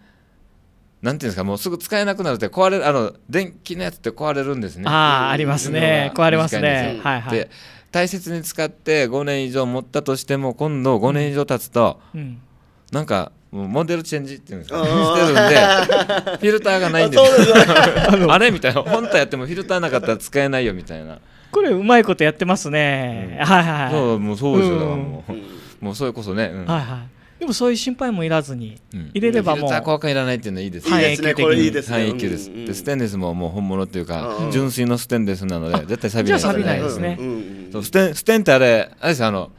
[SPEAKER 2] なんていうんですかもうすぐ使えなくなるって壊れるあの電気のやつって壊れるんですねああありますね壊れますねはいはいで大切に使って5年以上持ったとしても今度5年以上経つと、うん、なんかモデルチェンジっていうんですか、してるんで フィルターがないんです あれみたいな本体やってもフィルターなかったら使えないよみたいな
[SPEAKER 1] これうまいことやってますね、はいはいそうもうそうですよ、うん、
[SPEAKER 2] もうそれこそね、はいは
[SPEAKER 1] いでもそういう心配もいらず
[SPEAKER 2] に、入れればもう。フィルターいらないっていうのはいいですね。いいですね。これいいですね。半永です。でステンレスももう本物っていうか、純粋のステンレスなので絶対錆びない。じゃ錆びないですね。そうステンステンってあれあれですあの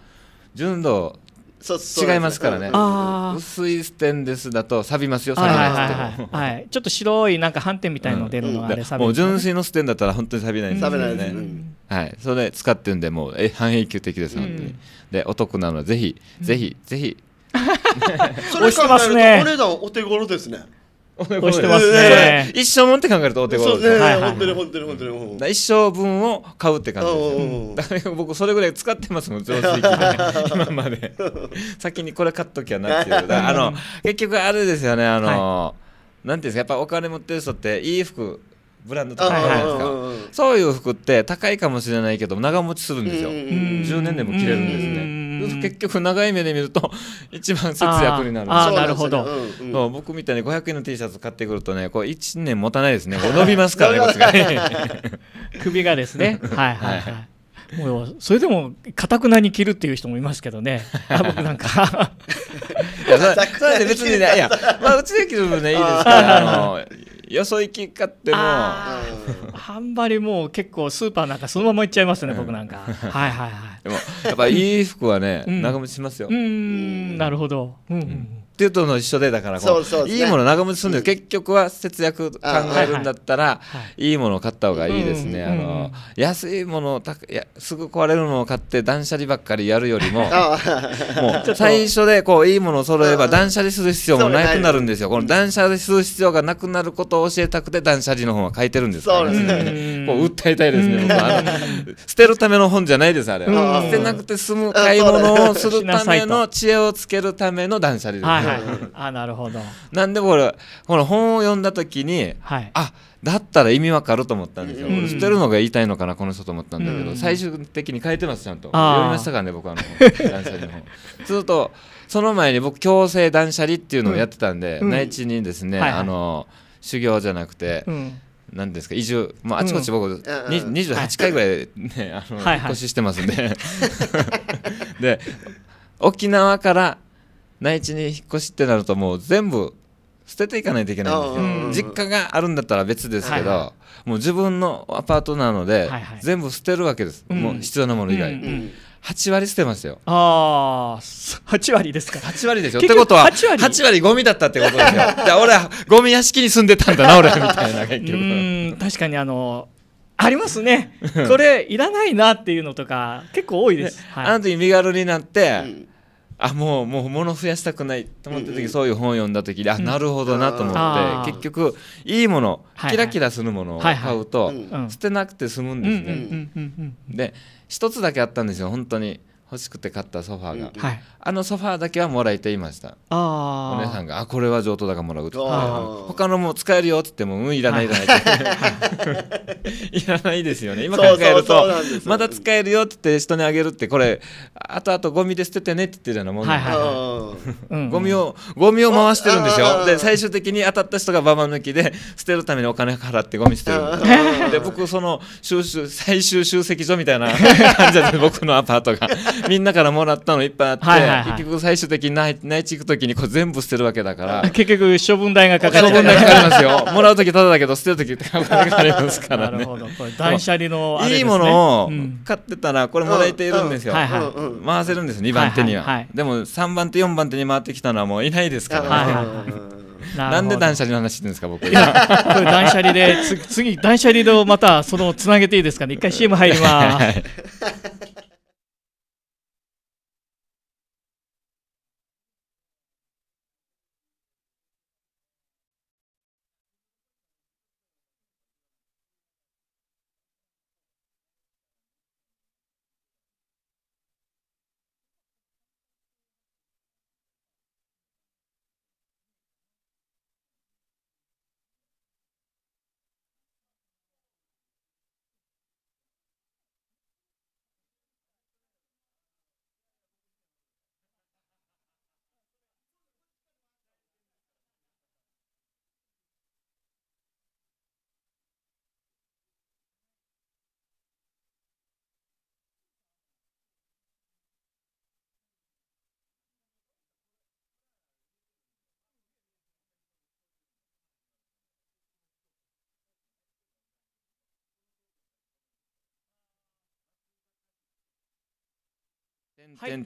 [SPEAKER 2] 純度違いますからね、薄いステンレスだと錆びますよ錆びないです
[SPEAKER 1] はいちょっと白いなんか斑点みたいの出るのがあれ錆び、もう純
[SPEAKER 2] 粋のステンだったら本当に錆びないんですよね、はい、それで使ってるんでもうえ半永久的です本当に、でお得なのでぜひぜひぜひそれ考える
[SPEAKER 3] と、ね、お値段お手頃ですね。押してますね。
[SPEAKER 2] 一生分って考えるとお手頃ですね。本当に本当に本当に。一生分を買うって感じです僕それぐらい使ってますもん、浄水器今まで。先にこれ買っときゃなっていう。あの、結局あれですよね、あの、なんていうんですか、やっぱお金持ってる人っていい服ブランドとかじゃなですかそういう服って高いかもしれないけど長持ちするんですよ10年でも着れるんですね結局長い目で見ると 一番節約になるあなるほど、うん僕みたいに500円の T シャツ買ってくるとねこう1年持たないですね伸びますからね 首がですねはいはい、はい
[SPEAKER 1] もうそれでもかたくなに着るっていう人もいますけどね、僕なんかいや、それ別にね、いや、
[SPEAKER 2] まあ、うちで着る分ね、いいですけど、よそ行き買ってもあ
[SPEAKER 1] んまりもう結構スーパーなんかそのまま行っちゃいますね、僕なんかはいはいはい
[SPEAKER 4] で
[SPEAKER 2] もやっぱいい服はね長持ちしますよう
[SPEAKER 1] んなるほどうん
[SPEAKER 2] っていうとの一緒でだからそうそう、ね、いいもの長持ちするんです、結局は節約考えるんだったら、いいものを買った方がいいですね、あの安いものたたやすぐ壊れるものを買って断捨離ばっかりやるよりももう 最初でこういいものを揃えば断捨離する必要もなくなるんですよこの断捨離する必要がなくなることを教えたくて断捨離の本は書いてるんですそうですね、こう訴えたいですね僕あの捨てるための本じゃないですあれは捨てなくて済む買い物をするための知恵をつけるための断捨離です、ねはいあなるほどなんで俺この本を読んだ時に、はい、あだったら意味わかると思ったんですよ、うん、捨てるのが言いたいのかなこの人と思ったんだけど、うん、最終的に書いてますちゃんと読みましたからね僕あの断捨離の本 するとその前に僕強制断捨離っていうのをやってたんで、うん、内地にですね、はい、あの修行じゃなくて、うんなんですか移住、まあ、あちこち僕、うん、28回ぐらい、ね、はい、あの、引っ越ししてますんで で沖縄から内地に引っ越しってなるともう全部捨てていかないといけないんですよ、実家があるんだったら別ですけど、はいはい、もう自分のアパートなので、はいはい、全部捨てるわけです、うん、もう必要なもの以外、うんうん8割捨てますよああ8割ですか8割ですよってことは8割 ,8 割ゴミだったってことですよ じゃあ俺はゴミ屋敷に住んでたんだな俺みたいな うん確かにあのありますねこれいらないなっていうのとか結構多いです、はい、あの時身軽になって、うんあもうもう物増やしたくないと思った時、そういう本読んだ時であなるほどなと思って、結局いいものキラキラするものを買うと、捨てなくて済むんですね。で一つだけあったんですよ本当に欲しくて買ったソファーが、はい、あのソファーだけはもらえていましたお姉さんが「あこれは上等だからもらう」と他のも使えるよ」って言っても「うんいらないじゃない」いらないですよね今考えるとまだ使えるよってって人にあげるってこれあとあとゴミで捨ててねって言ってるようなもんで、はいゴミをゴミを回してるんですよで最終的に当たった人がババ抜きで捨てるためにお金払ってゴミ捨てるで僕その収集最終集積所みたいな感じで僕のアパートが。みんなからもらったのいっぱいあって、はいはいはい、結局最終的に内内地行く時にこう全部捨てるわけだから結
[SPEAKER 1] 局処分代がかかる処分代かかりますよ
[SPEAKER 2] もらう時ただだけど捨てる時ってかかりますから、ね、なるほど断捨離の、ね、いいものを買ってたらこれもらえているんですよ、うんうんうん、回せるんです2番手にははいはいはい、でも3番手4番手に回ってきたのはもういないですから、ね、はいはいはいなんで断捨離の話してるんですか、僕。いこれ断捨離で、次、
[SPEAKER 1] 断捨離のまた、その、つなげていいですかね。一回 CM 入ります。はいはい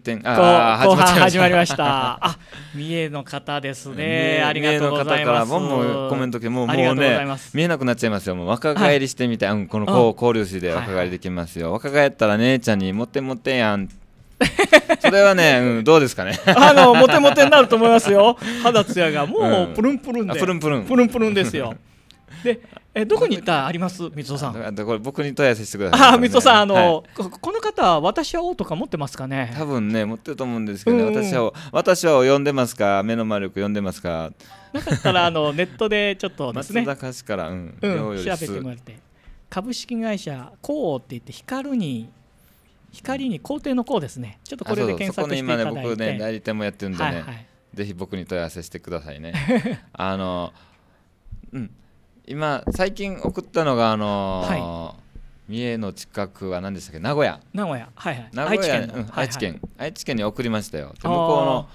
[SPEAKER 2] 点い、後後半始
[SPEAKER 1] まりました。あ、三重の方です
[SPEAKER 2] ね。ありがとうございます。三重の方からもコメント来て、もうもうね、見えなくなっちゃいますよ。もう若返りしてみたい、このこう、交流士で若返りできますよ。若返ったら姉ちゃんにモテモテやん。それはね、うん、どうですかね。あのモテモテになると
[SPEAKER 1] 思いますよ。肌ツヤがもうプルンプルンで、うん、プルンプルンプルンプルンですよ。でえどこに行ったありま
[SPEAKER 2] すみつおさんこれ僕に問い合わせしてください、ね、あつおさんあの、はい、この方は私は王とか持ってますかね多分ね持ってると思うんですけど、ねうん私は私は呼んでますか目の魔力呼んでますかなかったらあのネットでちょっとですね松坂から、うんうん、調べてもらっ
[SPEAKER 1] て株式会社コウって言って光に光に皇帝のこうですねちょっとこれで検索していただいて今ね僕ね代理店もやってるんでね、はいはい、
[SPEAKER 2] ぜひ僕に問い合わせしてくださいね あのうん今最近送ったのがあのーはい、三重の近くは何でしたっけ名古屋名古屋はいはい名古屋愛知県、うん、愛知県、はいはい、愛知県に送りましたよ向こ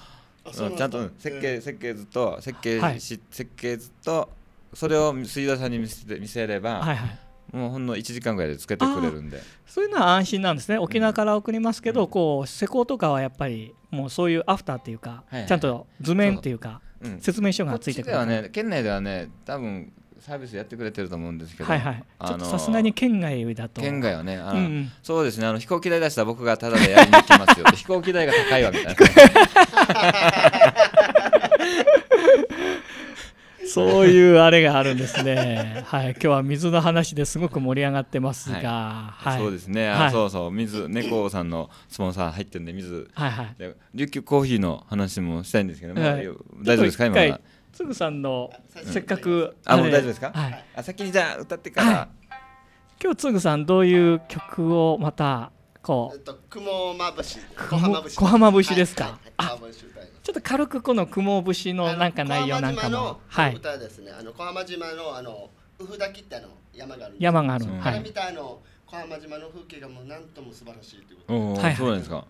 [SPEAKER 2] うのちゃんと設計設計図と設計し、はい、設計図とそれを水田さんに見せて見せれば、はいはいもうほんの1時間ぐらいでつけてくれるんで
[SPEAKER 1] そういうのは安心なんですね沖縄から送りますけど、うん、こう施工とかはやっぱりもうそういうアフターっていうか、はいはい、ちゃんと図面っていうか説明書がついてくる、こっちではね
[SPEAKER 2] 県内ではね多分サービスやってくれてると思うんですけど、はいはい、ちょっとさすがに県外だと県外はねあの、うんそうですねあの飛行機代出したら僕がただでやりに行きますよ 飛行機代が高いわみたいな
[SPEAKER 1] そういうあれがあるんですね。はい、今日は水の話ですごく盛り上がってますが、はいはい、そうですね。はい、そ
[SPEAKER 2] うそう、水猫さんのスポンサー入ってるんで水、はいはい、琉球コーヒーの話もしたいんですけど、ね、大丈夫ですか今は。つぐさんのせっかく、あもう大丈夫ですか、はい、あ先にじゃあ歌ってから、はい、
[SPEAKER 1] 今日つぐさんどういう曲をまたこう、えっと、
[SPEAKER 2] 雲
[SPEAKER 3] まぶし小浜しですか、はい、
[SPEAKER 1] ちょっと軽くこの雲しのなんか内容なんかもはい歌
[SPEAKER 3] ですねあの小浜島のあのってあの山があ
[SPEAKER 1] る山がある、はい、見
[SPEAKER 3] たあの小浜島の風景がもうとも素晴らしいということはいそうなんです
[SPEAKER 2] か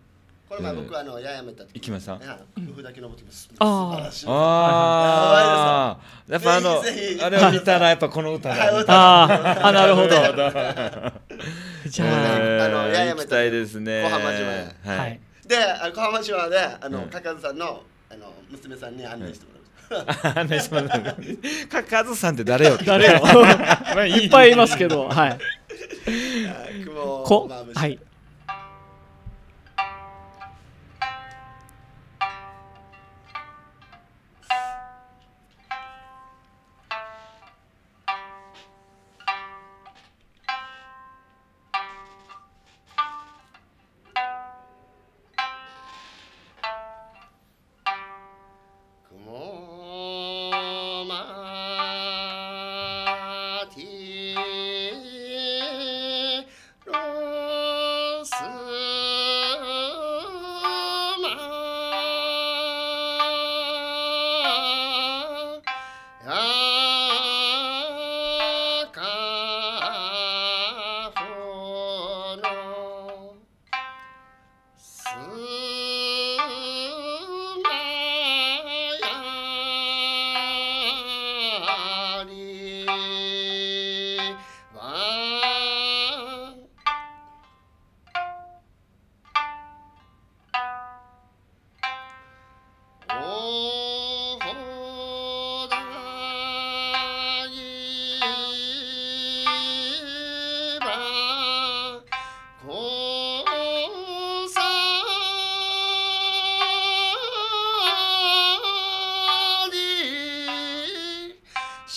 [SPEAKER 2] この前僕
[SPEAKER 1] あ
[SPEAKER 3] の八重山た時行きました夫婦だけ登ってますあああやっぱあのあれを見たらやっぱこの歌ああ
[SPEAKER 2] なるほど じゃああの行きたいですね小浜島へはい
[SPEAKER 3] で小浜島であの高津さんのあの娘さんに案内してもら
[SPEAKER 2] うかかずさんって誰よ誰よ いっぱいいますけどはいこはい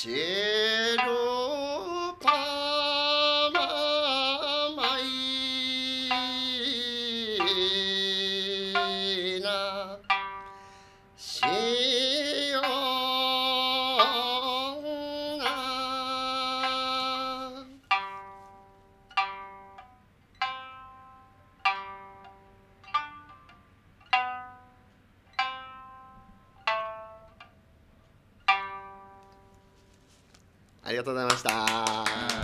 [SPEAKER 3] Che. ありがとうございましたい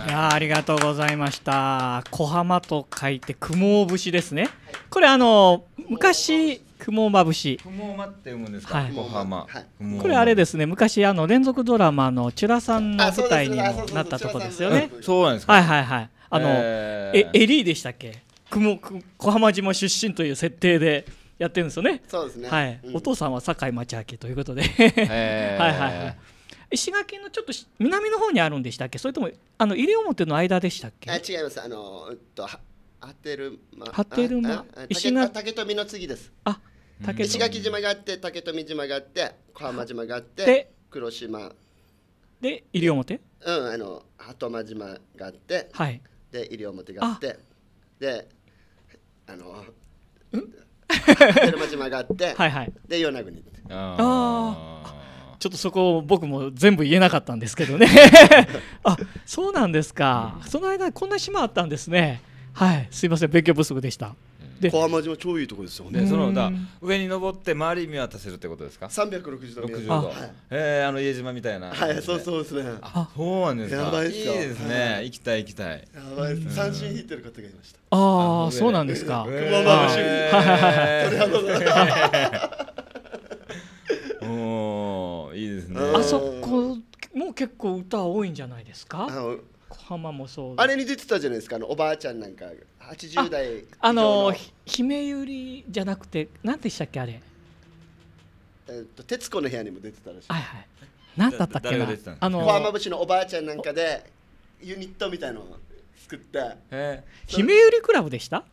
[SPEAKER 3] や
[SPEAKER 1] ありがとうございました小浜と書いて雲ぶしですねこれあの昔雲まぶし雲まって読むんですか、はい、
[SPEAKER 2] 小浜、はい、これあれ
[SPEAKER 1] ですね昔あの連続ドラマのチュラさんの舞台にもなったとこですよねそうなんですかはいはいはいあの、えエリーでしたっけ雲小浜島出身という設定でやってるんですよねそうですねはい、お父さんは堺町明ということで はいはいはい石垣のちょっと南の方にあるんでしたっけそれともあの西表の間でしたっ
[SPEAKER 3] けあ違いますあの、うっと、はてるまはてるま石垣竹富の次ですあ竹石垣島があって竹富島があって小浜島があって黒島で西表うんあの鳩間島があってはいで西表があってであのうん鳩 間島があってはいはいで与那国あ
[SPEAKER 1] あちょっとそこ僕も全部言えなかったんですけどね あそうなんですか、その間こんな島あったんですねはいすいません勉強不足でした
[SPEAKER 2] で小浜島超いいとこですよね。そのだ上に登って周り見渡せるってことですか。三百六十度。六十度。ええー、あの家島みたいな、はい、そうそうですね。あ、そうなんですか。いいですね、はい。行きたい行きたい。やば
[SPEAKER 3] いです。三振引いてる方がいました。
[SPEAKER 2] ああ、そうなんですか。熊本市。はいはいはい。あそこ
[SPEAKER 1] も結構歌多いんじゃないですか小浜もそうあ
[SPEAKER 3] れに出てたじゃないですかあのおばあちゃんなんか80代
[SPEAKER 1] あの姫ゆりじゃなくて何でしたっけあれ
[SPEAKER 3] えー、っと徹子の部屋にも出てたらしいはいはい
[SPEAKER 1] 何だったっけなあの小浜
[SPEAKER 3] 節のおばあちゃんなんかでユニットみたいのを作って
[SPEAKER 2] 姫ゆりクラブでした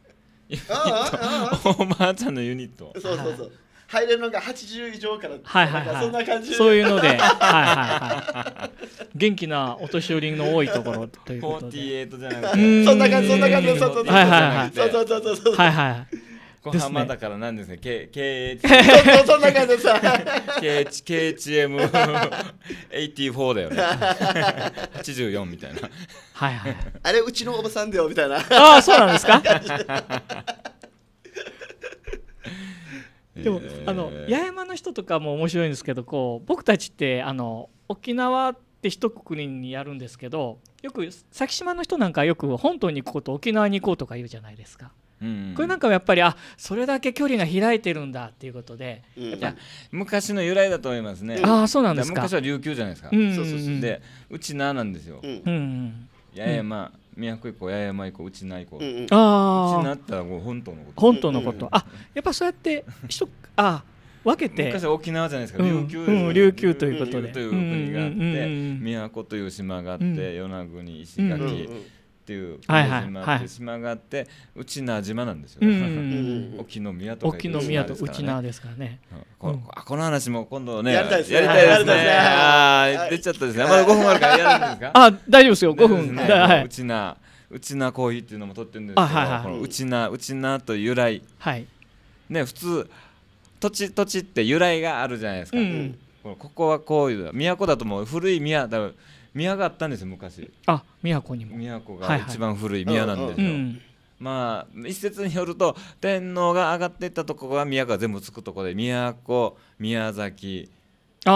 [SPEAKER 2] おばあちゃんのユニットそうそう
[SPEAKER 3] そう入れるのが80以上から、はいはいはい、そんな感じそういうので はいはい、はい、
[SPEAKER 1] 元気なお年寄りの多いところということで48じゃなくて
[SPEAKER 2] そんな感じそんな感じそうそうそうはいはいそうそうそうそうはいはい横浜だからなんですね、K、KH そんな感じでさ KHKHM84 だよね八十四みたいな
[SPEAKER 1] はいはい
[SPEAKER 3] あれうちのおばさんだよみたいなああそうなんですか
[SPEAKER 1] でも、あの八重山の人とかも面白いんですけどこう僕たちってあの沖縄って一国りにやるんですけどよく先島の人なんかよく本島に行こうと沖縄に行こうとか言うじゃないですか。うん、これなんかやっぱりあそれだけ距離が開いてるんだっていうことで、
[SPEAKER 2] うん、昔の由来だと思いますね、うあそうなんですか昔は琉球じゃないですか、うんうんうん、でうちななんですよ、うん、八重山、宮古以降八重山以降うちないうんうん、ああうちなったらもう本島のこと本島のこと、うんうん、あ
[SPEAKER 1] やっぱそうやってひあ分けて昔は沖縄じゃないですか、琉球、うん、琉球ということでという国があって、
[SPEAKER 2] 宮古という島があって、与那国石垣、っていう島っていがあって内な島なんですよ、ね、沖宮とか沖宮と内名ですからね、この話も今度ねやりたいですねあ出ちゃったですねまだ5分あるからやるんですかあ大丈夫ですよ5分内名内なコーヒーっていうのも取ってるんですけど、この内名内なと由来、ね普通土地土地って由来があるじゃないですか、ここはこういう都だともう古い宮だ宮があったんです昔
[SPEAKER 1] あ宮古にも宮古が一番古い宮なんですよ、
[SPEAKER 2] まあ一説によると天皇が上がっていったとこが宮が全部つくとこで宮古宮崎あ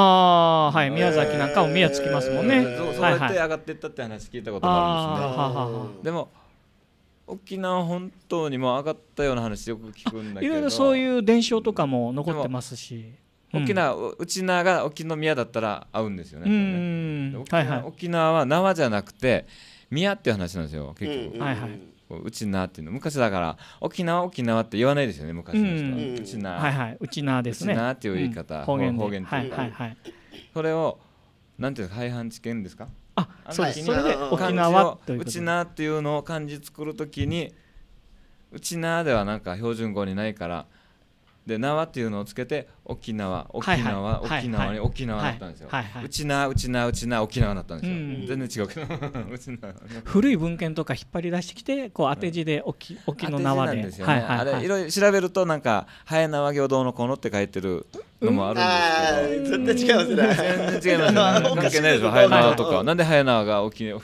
[SPEAKER 1] あはい宮崎なんかも宮つきますもんね、そうそうやって上がっていったって
[SPEAKER 2] 話聞いたこともあるんですね、でも沖縄本当にも上がったような話よく聞くんだけどいろいろそ
[SPEAKER 1] ういう伝承とかも残ってますし
[SPEAKER 2] 沖縄、うん、内縄が沖宮だったら合うんですよ
[SPEAKER 1] ね、沖,、はいはい、
[SPEAKER 2] 沖縄は縄じゃなくて宮っていう話なんですよ結構。うん、はいはい、うちなっていうの昔だから沖縄沖縄って言わないですよね昔の人は、うん、うちなはいはいうちなですねうちなっていう言い方、方言方言っていうか、はいはい、それをなんていう廃藩置県ですかあそうですそれで沖縄うちなっていうのを漢字作るときにうちなではなんか標準語にないからで縄っていうのをつけて沖縄沖縄、はいはい、沖縄に、沖縄だったんですよ、はいはい、うちなうちなうちな沖縄だったんですよ、全然違うけど 古い
[SPEAKER 1] 文献とか引っ張り出してきてこう当て字で沖,、沖の縄ででね、はいはいあれいろいろ
[SPEAKER 2] 調べるとなんか「早縄行動のこの」って書いてるのもある
[SPEAKER 4] んですけど、うん、絶対違いますね全然違いますね
[SPEAKER 2] 関係ないでしょ早縄とか、なんで早縄が沖縄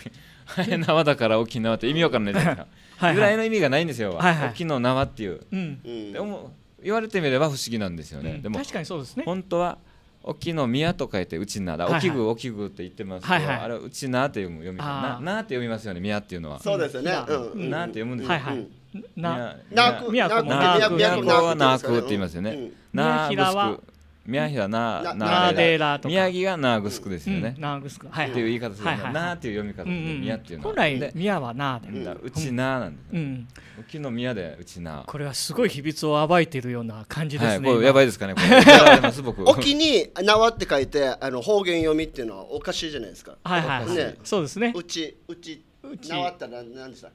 [SPEAKER 2] 早縄だから沖縄って意味わかんないじゃないですかぐらいの意味がないんですよ、はいはい、沖の縄っていう、うん、でも言われてみれば不思議なんですよね、うん、でも確かにそうですね本当は沖の宮と書いてうちなら、沖具沖具って言ってますけど、はいはい、あれうちなって読む読みななって読みますよね宮っていうのはそうですよね、うん、なって読むんですよ、はいはいな、なく、なく、なく、なくはなくって言いますよね。なく、なく、宮城はななでらと宮城がナーグスクですよね、ナーグスク、はいっていう言い方でする、はいなーっていう読み方で、宮っていうのは本来宮はなーで、うちなーなんです、うん、沖の宮でうちなーこ
[SPEAKER 1] れはすごい秘密を暴いているような感じですね、はい、やばいですかね
[SPEAKER 2] 沖
[SPEAKER 3] に縄って書いてあの方言読みっていうのはおかしいじゃないですかはいはい、はい。そうですねうちうち縄って
[SPEAKER 1] なんでした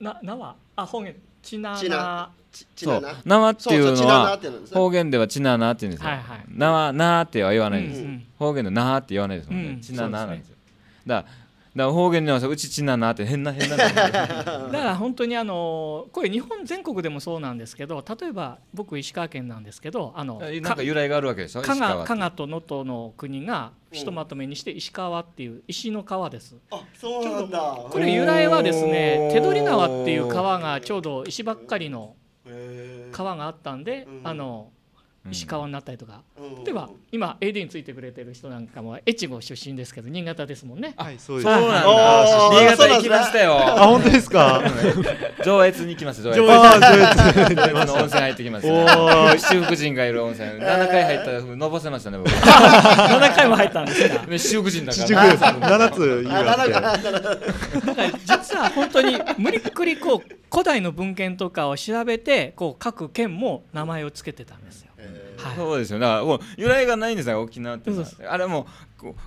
[SPEAKER 1] な縄あ方言ちなーそう「なわ」っていうのは方
[SPEAKER 2] 言では「ちなな」って言うんですよ「なわな」っては言わないです方言のな」って言わないですもんね「ちなな」んですよだだ方言ではうちちななって変な変なだから
[SPEAKER 1] 本当にあのこれ日本全国でもそうなんですけど例えば僕石川県なんですけどあのなんか由来があるわけでしょ加賀加賀と能登の国がひとまとめにして石川っていう石の川です。あ
[SPEAKER 3] そうなんだこ
[SPEAKER 1] れ由来はですね手取川っていう川がちょうど石ばっかりの川があったんで、あの石川になったりとか、例えば今 AD についてくれてる人なんかも越後出身ですけど新潟ですもんねはいそうですそうなんだ新潟行きましたよあ本当ですか 上越に行きます上越上越上越の温泉入ってきます七がいる温泉7回入ったらせましたね僕7 回も入ったんですか七 だから7つ言わ実は本当に無理っくりこう古代の文献とかを調べてこう各県も名前を付けてたんですよ
[SPEAKER 2] はい、そうですよだからもう由来がないんですよ沖縄ってあれも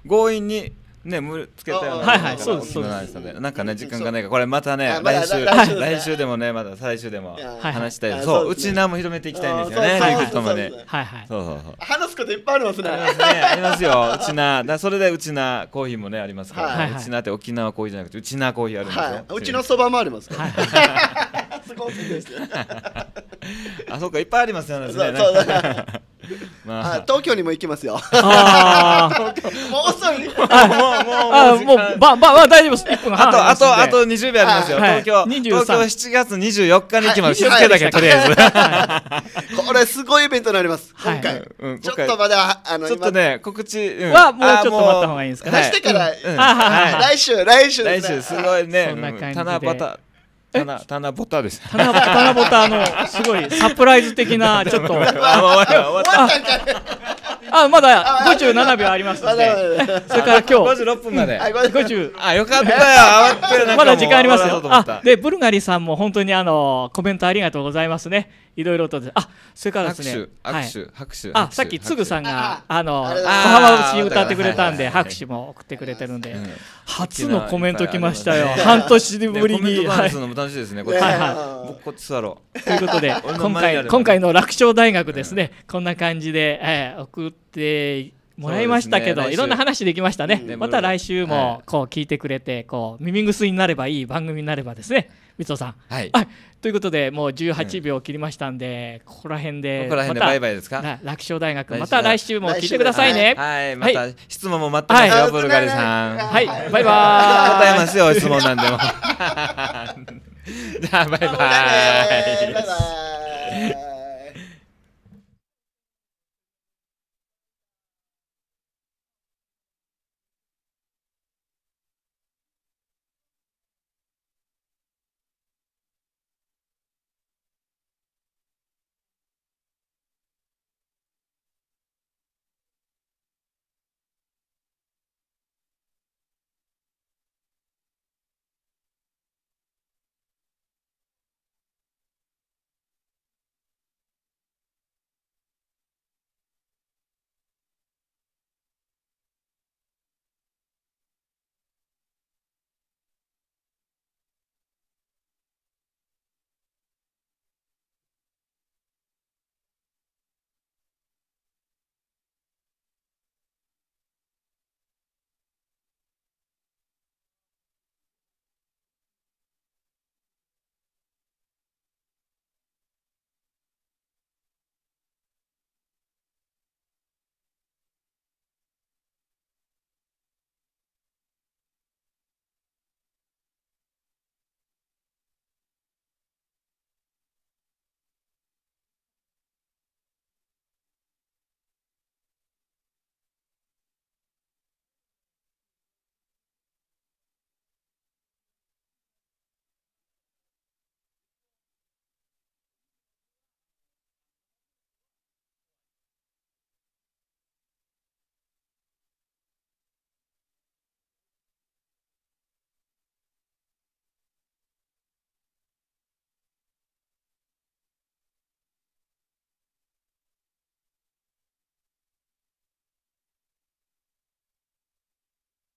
[SPEAKER 2] 強引にね、むつけたような、はいはい、そうですそうですなんかね時間がないからこれまたね、ま、来週来週でもねまた最終でも話したい、はい、そううちなも広めていきたいんですよねリクトまではいはいそうそうそう
[SPEAKER 3] 話すこといっぱいありますねありますようち
[SPEAKER 2] なだそれでうちなコーヒーもねありますからうちなって沖縄コーヒーじゃなくてうちなコーヒーあるんですようちのそばもありますからすごいですあそうか いっぱいありますよね
[SPEAKER 3] まあ、東京にも行きますよ。もう遅い。あ、
[SPEAKER 1] もう、もう、もう、もば、ば、大丈夫です。あと、あと、あと二十秒ありますよ。東京、東京七
[SPEAKER 2] 月二十四日に行きます。気だけ、とりあえず。これすごいイベントになります。今回。ちょっとまだ、あの、ちょっとね、告知はもうちょっと待った方がいいですか。出してから。来週、来週。来週、すごいね。七夕。棚棚ボタです棚棚ボタのすごいサプライズ的なちょっと 終わっゃあまだ57秒ありますの
[SPEAKER 1] で、
[SPEAKER 2] それから今日5分まで、あよかったよ、まだ時間ありますよ。あ
[SPEAKER 1] でブルガリさんも本当にあのコメントありがとうございますね。いろいろとあそれからですね、拍手拍手あさっきつぐさんがあの小浜節歌ってくれたんで拍手も送ってくれてるんで、初のコメント来ましたよ。半年ぶりに。はいはい僕こっち座ろう。ということで今回今回の楽勝大学ですねこんな感じで送ってってもらいましたけど、ね、いろんな話できましたね、うん、また来週もこう聞いてくれて、はい、こう耳ぐすになればいい番組になればですね三尾さん、はい、ということでもう18秒切りましたんで、うん、ここら辺でここら辺でバイバイですか楽勝大学また来週も聞いてくださいね、はい、はい、また質
[SPEAKER 2] 問も待ってますよ、はい、ブルガリさんはいバイバイ答えますよ質問なんでも じゃあバイバイバイバ
[SPEAKER 4] イ